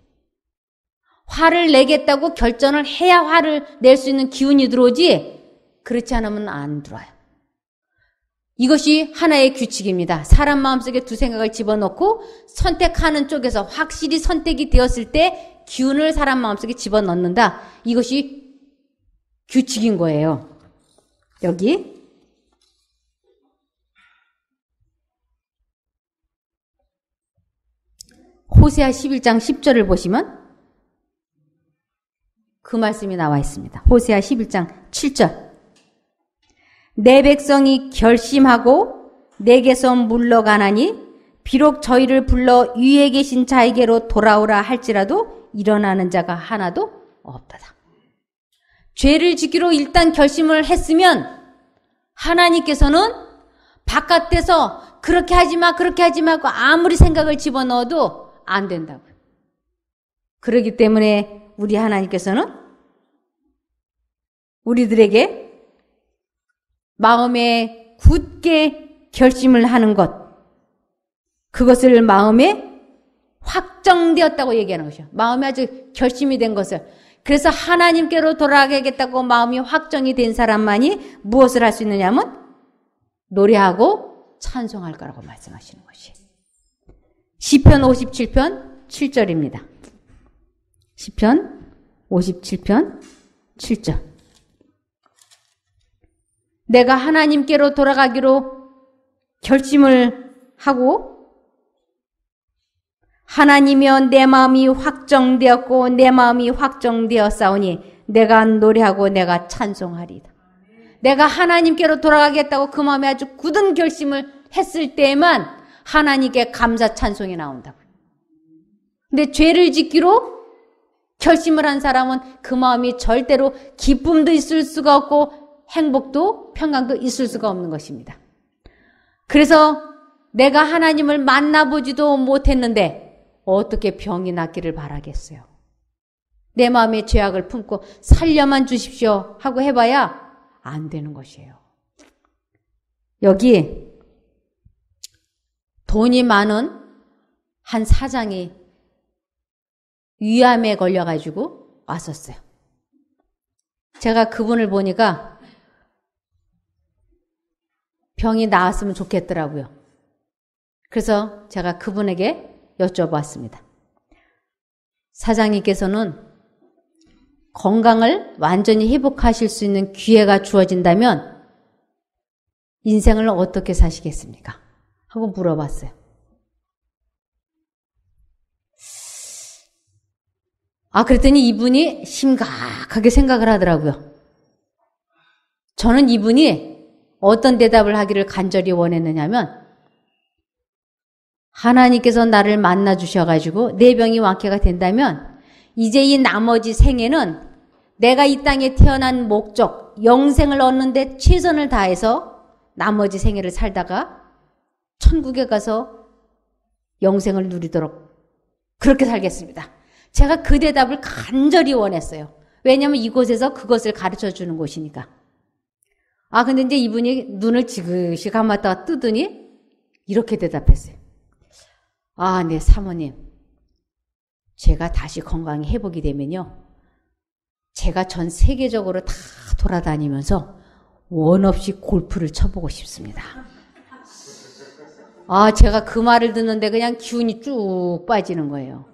화를 내겠다고 결정을 해야 화를 낼 수 있는 기운이 들어오지 그렇지 않으면 안 들어와요. 이것이 하나의 규칙입니다. 사람 마음속에 두 생각을 집어넣고 선택하는 쪽에서 확실히 선택이 되었을 때 기운을 사람 마음속에 집어넣는다. 이것이 규칙인 거예요. 여기. 호세아 11장 10절을 보시면 그 말씀이 나와 있습니다. 호세아 11장 7절. 내 백성이 결심하고 내게서 물러가나니 비록 저희를 불러 위에 계신 자에게로 돌아오라 할지라도 일어나는 자가 하나도 없다다. 죄를 지기로 일단 결심을 했으면 하나님께서는 바깥에서 그렇게 하지 마, 그렇게 하지 마고 아무리 생각을 집어넣어도 안 된다고요. 그러기 때문에 우리 하나님께서는 우리들에게 마음에 굳게 결심을 하는 것. 그것을 마음에 확정되었다고 얘기하는 것이요. 마음에 아주 결심이 된 것을. 그래서 하나님께로 돌아가겠다고 마음이 확정이 된 사람만이 무엇을 할 수 있느냐 하면 노래하고 찬송할 거라고 말씀하시는 것이. 0편 57편 7절입니다. 1 0편 57편 7절. 내가 하나님께로 돌아가기로 결심을 하고 하나님이여 내 마음이 확정되었고 내 마음이 확정되었사오니 내가 노래하고 내가 찬송하리다. 내가 하나님께로 돌아가겠다고 그 마음에 아주 굳은 결심을 했을 때에만 하나님께 감사 찬송이 나온다고. 근데 죄를 짓기로 결심을 한 사람은 그 마음이 절대로 기쁨도 있을 수가 없고 행복도 평강도 있을 수가 없는 것입니다. 그래서 내가 하나님을 만나보지도 못했는데 어떻게 병이 낫기를 바라겠어요. 내마음의 죄악을 품고 살려만 주십시오 하고 해봐야 안 되는 것이에요. 여기 돈이 많은 한 사장이 위암에 걸려가지고 왔었어요. 제가 그분을 보니까 병이 나았으면 좋겠더라고요. 그래서 제가 그분에게 여쭤봤습니다 사장님께서는 건강을 완전히 회복하실 수 있는 기회가 주어진다면 인생을 어떻게 사시겠습니까? 하고 물어봤어요. 아, 그랬더니 이분이 심각하게 생각을 하더라고요. 저는 이분이 어떤 대답을 하기를 간절히 원했느냐면 하나님께서 나를 만나 주셔가지고 내 병이 완쾌가 된다면 이제 이 나머지 생에는 내가 이 땅에 태어난 목적, 영생을 얻는데 최선을 다해서 나머지 생애를 살다가 천국에 가서 영생을 누리도록 그렇게 살겠습니다. 제가 그 대답을 간절히 원했어요. 왜냐하면 이곳에서 그것을 가르쳐 주는 곳이니까. 아, 근데 이제 이분이 눈을 지그시 감았다가 뜨더니 이렇게 대답했어요. 아, 네, 사모님. 제가 다시 건강히 회복이 되면요. 제가 전 세계적으로 다 돌아다니면서 원 없이 골프를 쳐보고 싶습니다. 아, 제가 그 말을 듣는데 그냥 기운이 쭉 빠지는 거예요.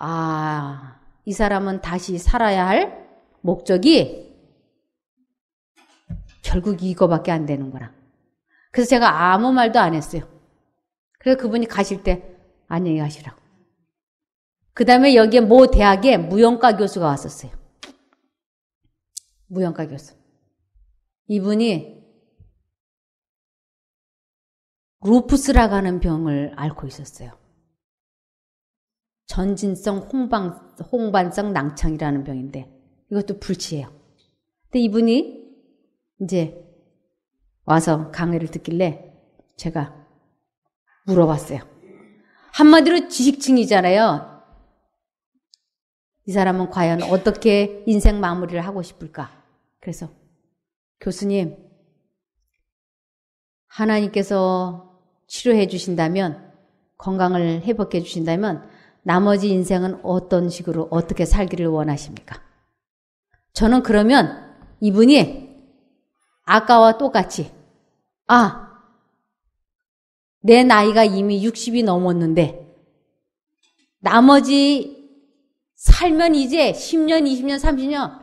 아, 이 사람은 다시 살아야 할 목적이 결국 이거밖에 안되는 거라. 그래서 제가 아무 말도 안 했어요. 그래서 그분이 가실 때 안녕히 가시라고. 그 다음에 여기에 모 대학에 무용과 교수가 왔었어요. 무용과 교수. 이분이 루프스라고 하는 병을 앓고 있었어요. 전진성 홍방, 홍반성 낭창이라는 병인데 이것도 불치예요. 근데 이분이 이제 와서 강의를 듣길래 제가 물어봤어요. 한마디로 지식층이잖아요. 이 사람은 과연 어떻게 인생 마무리를 하고 싶을까? 그래서 교수님, 하나님께서 치료해 주신다면 건강을 회복해 주신다면 나머지 인생은 어떤 식으로 어떻게 살기를 원하십니까? 저는 그러면 이분이 아까와 똑같이. 아, 내 나이가 이미 60이 넘었는데, 나머지 살면 이제 10년, 20년, 30년,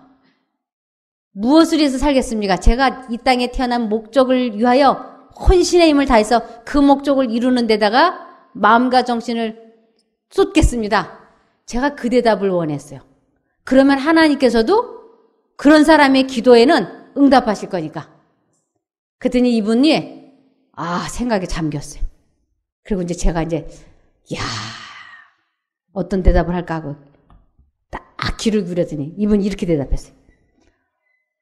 무엇을 위해서 살겠습니까? 제가 이 땅에 태어난 목적을 위하여 혼신의 힘을 다해서 그 목적을 이루는 데다가 마음과 정신을 쏟겠습니다. 제가 그 대답을 원했어요. 그러면 하나님께서도 그런 사람의 기도에는 응답하실 거니까. 그랬더니 이분이 아 생각에 잠겼어요. 그리고 이제 제가 이제 야 어떤 대답을 할까 하고 딱 귀를 기울더니 이분 이렇게 대답했어요.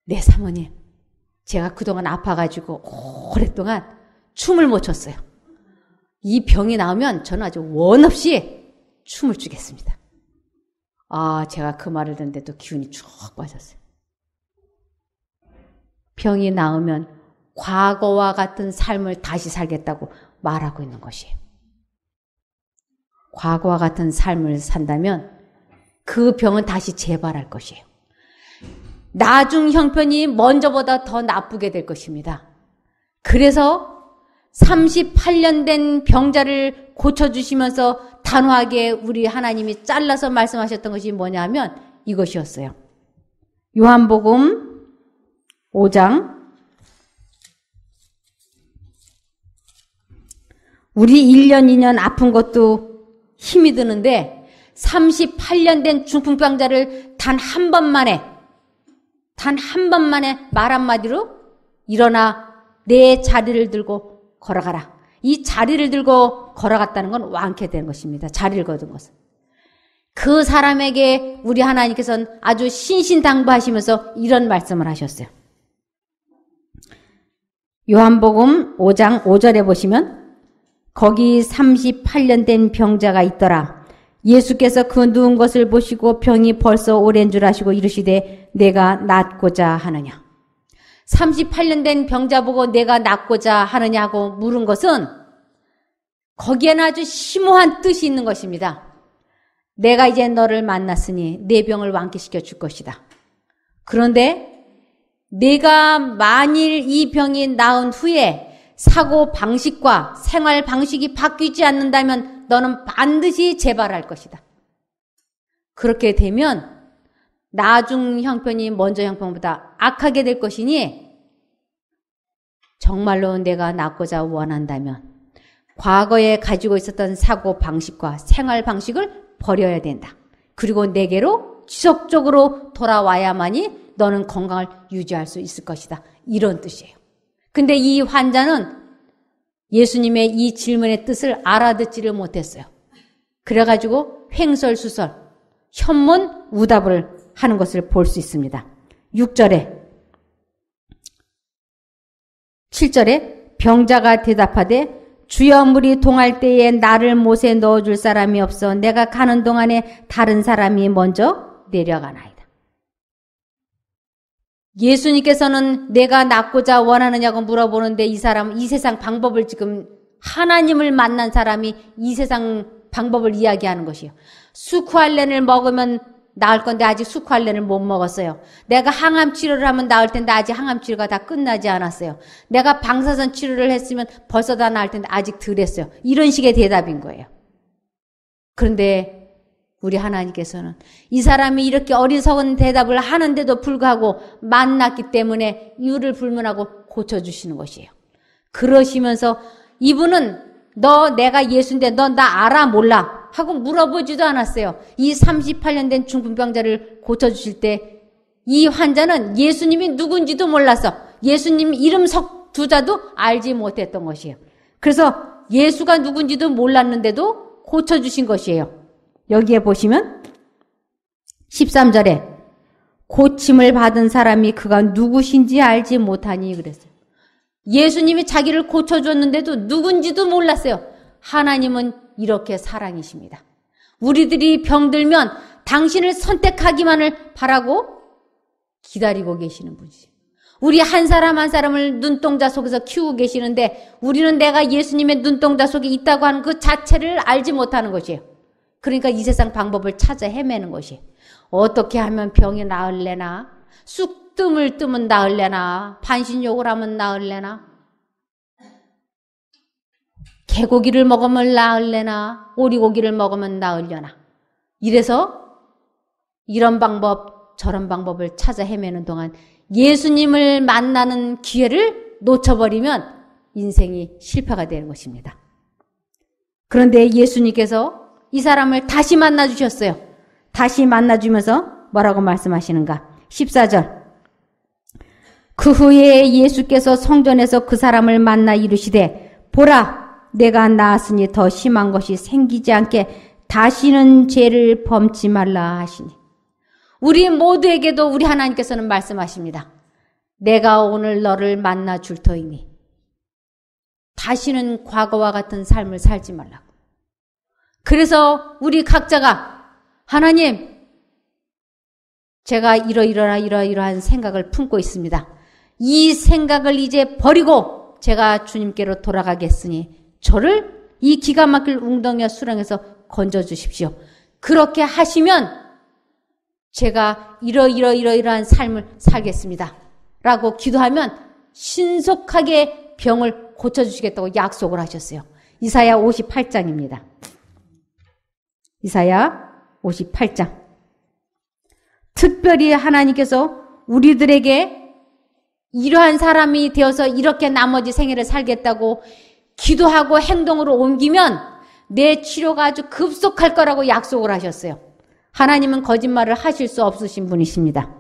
네 사모님 제가 그동안 아파가지고 오랫동안 춤을 못 췄어요. 이 병이 나오면 저는 아주 원 없이 춤을 추겠습니다. 아, 제가 그 말을 듣는데 또 기운이 쭉 빠졌어요. 병이 나오면 과거와 같은 삶을 다시 살겠다고 말하고 있는 것이에요. 과거와 같은 삶을 산다면 그 병은 다시 재발할 것이에요. 나중 형편이 먼저보다 더 나쁘게 될 것입니다. 그래서 38년 된 병자를 고쳐주시면서 단호하게 우리 하나님이 잘라서 말씀하셨던 것이 뭐냐면 하 이것이었어요. 요한복음 5장 우리 1년, 2년 아픈 것도 힘이 드는데 38년 된 중풍병자를 단 한 번만에, 단 한 번만에 말 한마디로 일어나 내 자리를 들고 걸어가라. 이 자리를 들고 걸어갔다는 건 완쾌 된 것입니다. 자리를 거둔 것은. 그 사람에게 우리 하나님께서는 아주 신신당부하시면서 이런 말씀을 하셨어요. 요한복음 5장 5절에 보시면 거기 38년 된 병자가 있더라. 예수께서 그 누운 것을 보시고 병이 벌써 오랜 줄 아시고 이르시되 내가 낫고자 하느냐. 38년 된 병자 보고 내가 낫고자 하느냐고 물은 것은 거기에는 아주 심오한 뜻이 있는 것입니다. 내가 이제 너를 만났으니 내 병을 완쾌시켜 줄 것이다. 그런데 내가 만일 이 병이 나은 후에 사고 방식과 생활 방식이 바뀌지 않는다면 너는 반드시 재발할 것이다. 그렇게 되면 나중 형편이 먼저 형편보다 악하게 될 것이니 정말로 내가 낫고자 원한다면 과거에 가지고 있었던 사고 방식과 생활 방식을 버려야 된다. 그리고 내게로 지속적으로 돌아와야만이 너는 건강을 유지할 수 있을 것이다. 이런 뜻이에요. 근데 이 환자는 예수님의 이 질문의 뜻을 알아듣지를 못했어요. 그래가지고 횡설수설, 현문 우답을 하는 것을 볼 수 있습니다. 6절에 7절에 병자가 대답하되 주여 물이 통할 때에 나를 못에 넣어줄 사람이 없어 내가 가는 동안에 다른 사람이 먼저 내려가나요 예수님께서는 내가 낫고자 원하느냐고 물어보는데 이 사람, 이 세상 방법을 지금 하나님을 만난 사람이 이 세상 방법을 이야기하는 것이요. 수쿠알렌을 먹으면 나을 건데 아직 수쿠알렌을 못 먹었어요. 내가 항암 치료를 하면 나을 텐데 아직 항암 치료가 다 끝나지 않았어요. 내가 방사선 치료를 했으면 벌써 다 나을 텐데 아직 덜 했어요. 이런 식의 대답인 거예요. 그런데 우리 하나님께서는 이 사람이 이렇게 어리석은 대답을 하는데도 불구하고 만났기 때문에 이유를 불문하고 고쳐주시는 것이에요. 그러시면서 이분은 너 내가 예수인데 너 나 알아 몰라 하고 물어보지도 않았어요. 이 38년 된 중풍병자를 고쳐주실 때 이 환자는 예수님이 누군지도 몰랐어 예수님 이름 석 두자도 알지 못했던 것이에요. 그래서 예수가 누군지도 몰랐는데도 고쳐주신 것이에요. 여기에 보시면 13절에 고침을 받은 사람이 그가 누구신지 알지 못하니 그랬어요. 예수님이 자기를 고쳐줬는데도 누군지도 몰랐어요. 하나님은 이렇게 사랑이십니다. 우리들이 병들면 당신을 선택하기만을 바라고 기다리고 계시는 분이세요. 우리 한 사람 한 사람을 눈동자 속에서 키우고 계시는데 우리는 내가 예수님의 눈동자 속에 있다고 하는 그 자체를 알지 못하는 것이에요. 그러니까 이 세상 방법을 찾아 헤매는 것이 어떻게 하면 병이 나을래나 쑥뜸을 뜨면 나을래나 반신욕을 하면 나을래나 개고기를 먹으면 나을래나 오리고기를 먹으면 나을려나 이래서 이런 방법 저런 방법을 찾아 헤매는 동안 예수님을 만나는 기회를 놓쳐버리면 인생이 실패가 되는 것입니다. 그런데 예수님께서 이 사람을 다시 만나 주셨어요. 다시 만나 주면서 뭐라고 말씀하시는가? 14절. 그 후에 예수께서 성전에서 그 사람을 만나 이르시되 보라 내가 나았으니 더 심한 것이 생기지 않게 다시는 죄를 범치 말라 하시니 우리 모두에게도 우리 하나님께서는 말씀하십니다. 내가 오늘 너를 만나 줄 터이니 다시는 과거와 같은 삶을 살지 말라 그래서 우리 각자가 하나님, 제가 이러이러나 이러이러한 생각을 품고 있습니다. 이 생각을 이제 버리고 제가 주님께로 돌아가겠으니 저를 이 기가 막힐 웅덩이와 수렁에서 건져 주십시오. 그렇게 하시면 제가 이러이러이러이러한 삶을 살겠습니다. 라고 기도하면 신속하게 병을 고쳐주시겠다고 약속을 하셨어요. 이사야 58장입니다. 이사야 58장. 특별히 하나님께서 우리들에게 이러한 사람이 되어서 이렇게 나머지 생애를 살겠다고 기도하고 행동으로 옮기면 내 치료가 아주 급속할 거라고 약속을 하셨어요. 하나님은 거짓말을 하실 수 없으신 분이십니다.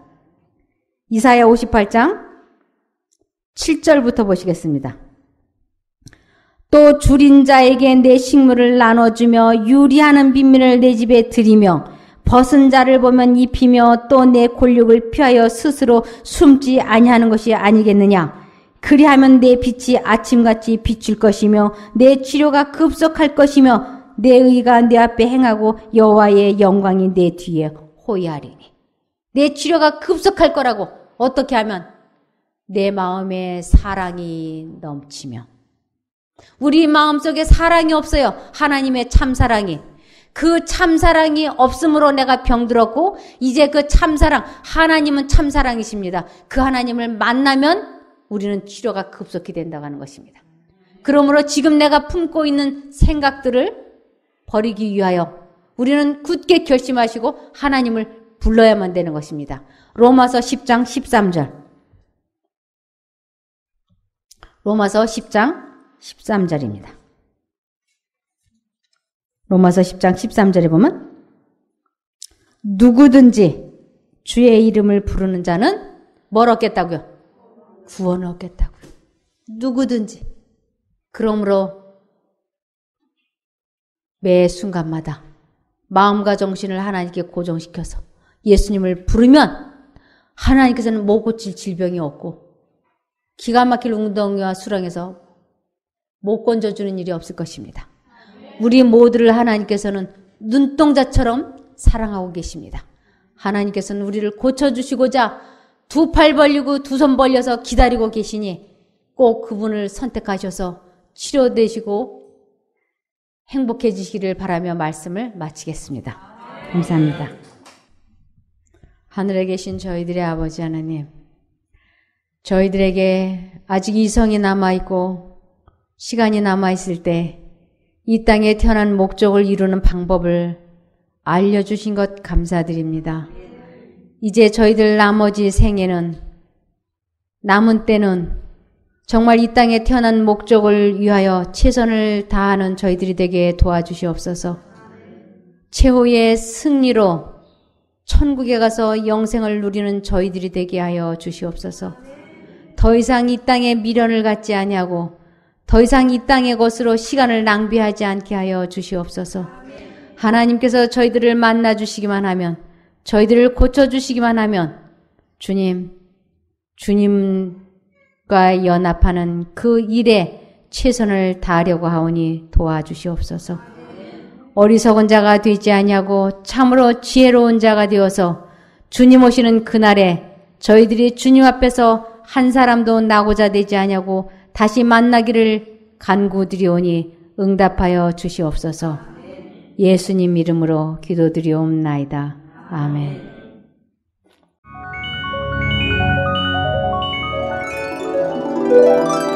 이사야 58장 7절부터 보시겠습니다. 또 줄인 자에게 내 식물을 나눠주며 유리하는 빈민을 내 집에 들이며 벗은 자를 보면 입히며 또 내권력을 피하여 스스로 숨지 아니하는 것이 아니겠느냐. 그리하면 내 빛이 아침같이 비출 것이며 내 치료가 급속할 것이며 내 의가 내 앞에 행하고 여호와의 영광이 내 뒤에 호위하리니. 내 치료가 급속할 거라고 어떻게 하면 내 마음에 사랑이 넘치며 우리 마음속에 사랑이 없어요. 하나님의 참사랑이. 그 참사랑이 없으므로 내가 병들었고 이제 그 참사랑 하나님은 참사랑이십니다. 그 하나님을 만나면 우리는 치료가 급속히 된다고 하는 것입니다. 그러므로 지금 내가 품고 있는 생각들을 버리기 위하여 우리는 굳게 결심하시고 하나님을 불러야만 되는 것입니다. 로마서 10장 13절. 로마서 10장 13절입니다. 로마서 10장 13절에 보면 누구든지 주의 이름을 부르는 자는 뭘 얻겠다고요? 구원을 얻겠다고요. 누구든지. 그러므로 매 순간마다 마음과 정신을 하나님께 고정시켜서 예수님을 부르면 하나님께서는 못 뭐 고칠 질병이 없고 기가 막힐 웅덩이와 수렁에서 못 건져주는 일이 없을 것입니다. 우리 모두를 하나님께서는 눈동자처럼 사랑하고 계십니다. 하나님께서는 우리를 고쳐주시고자 두 팔 벌리고 두 손 벌려서 기다리고 계시니 꼭 그분을 선택하셔서 치료되시고 행복해지시기를 바라며 말씀을 마치겠습니다. 감사합니다. 하늘에 계신 저희들의 아버지 하나님, 저희들에게 아직 이성이 남아있고 시간이 남아있을 때 이 땅에 태어난 목적을 이루는 방법을 알려주신 것 감사드립니다. 이제 저희들 나머지 생애는 남은 때는 정말 이 땅에 태어난 목적을 위하여 최선을 다하는 저희들이 되게 도와주시옵소서. 최후의 승리로 천국에 가서 영생을 누리는 저희들이 되게 하여 주시옵소서. 더 이상 이 땅에 미련을 갖지 아니하고 더 이상 이 땅의 것으로 시간을 낭비하지 않게 하여 주시옵소서. 하나님께서 저희들을 만나 주시기만 하면, 저희들을 고쳐 주시기만 하면, 주님, 주님과 연합하는 그 일에 최선을 다하려고 하오니 도와주시옵소서. 어리석은 자가 되지 아니하고 참으로 지혜로운 자가 되어서 주님 오시는 그날에 저희들이 주님 앞에서 한 사람도 나고자 되지 아니하고 다시 만나기를 간구드리오니 응답하여 주시옵소서. 예수님 이름으로 기도드리옵나이다. 아멘. 아멘.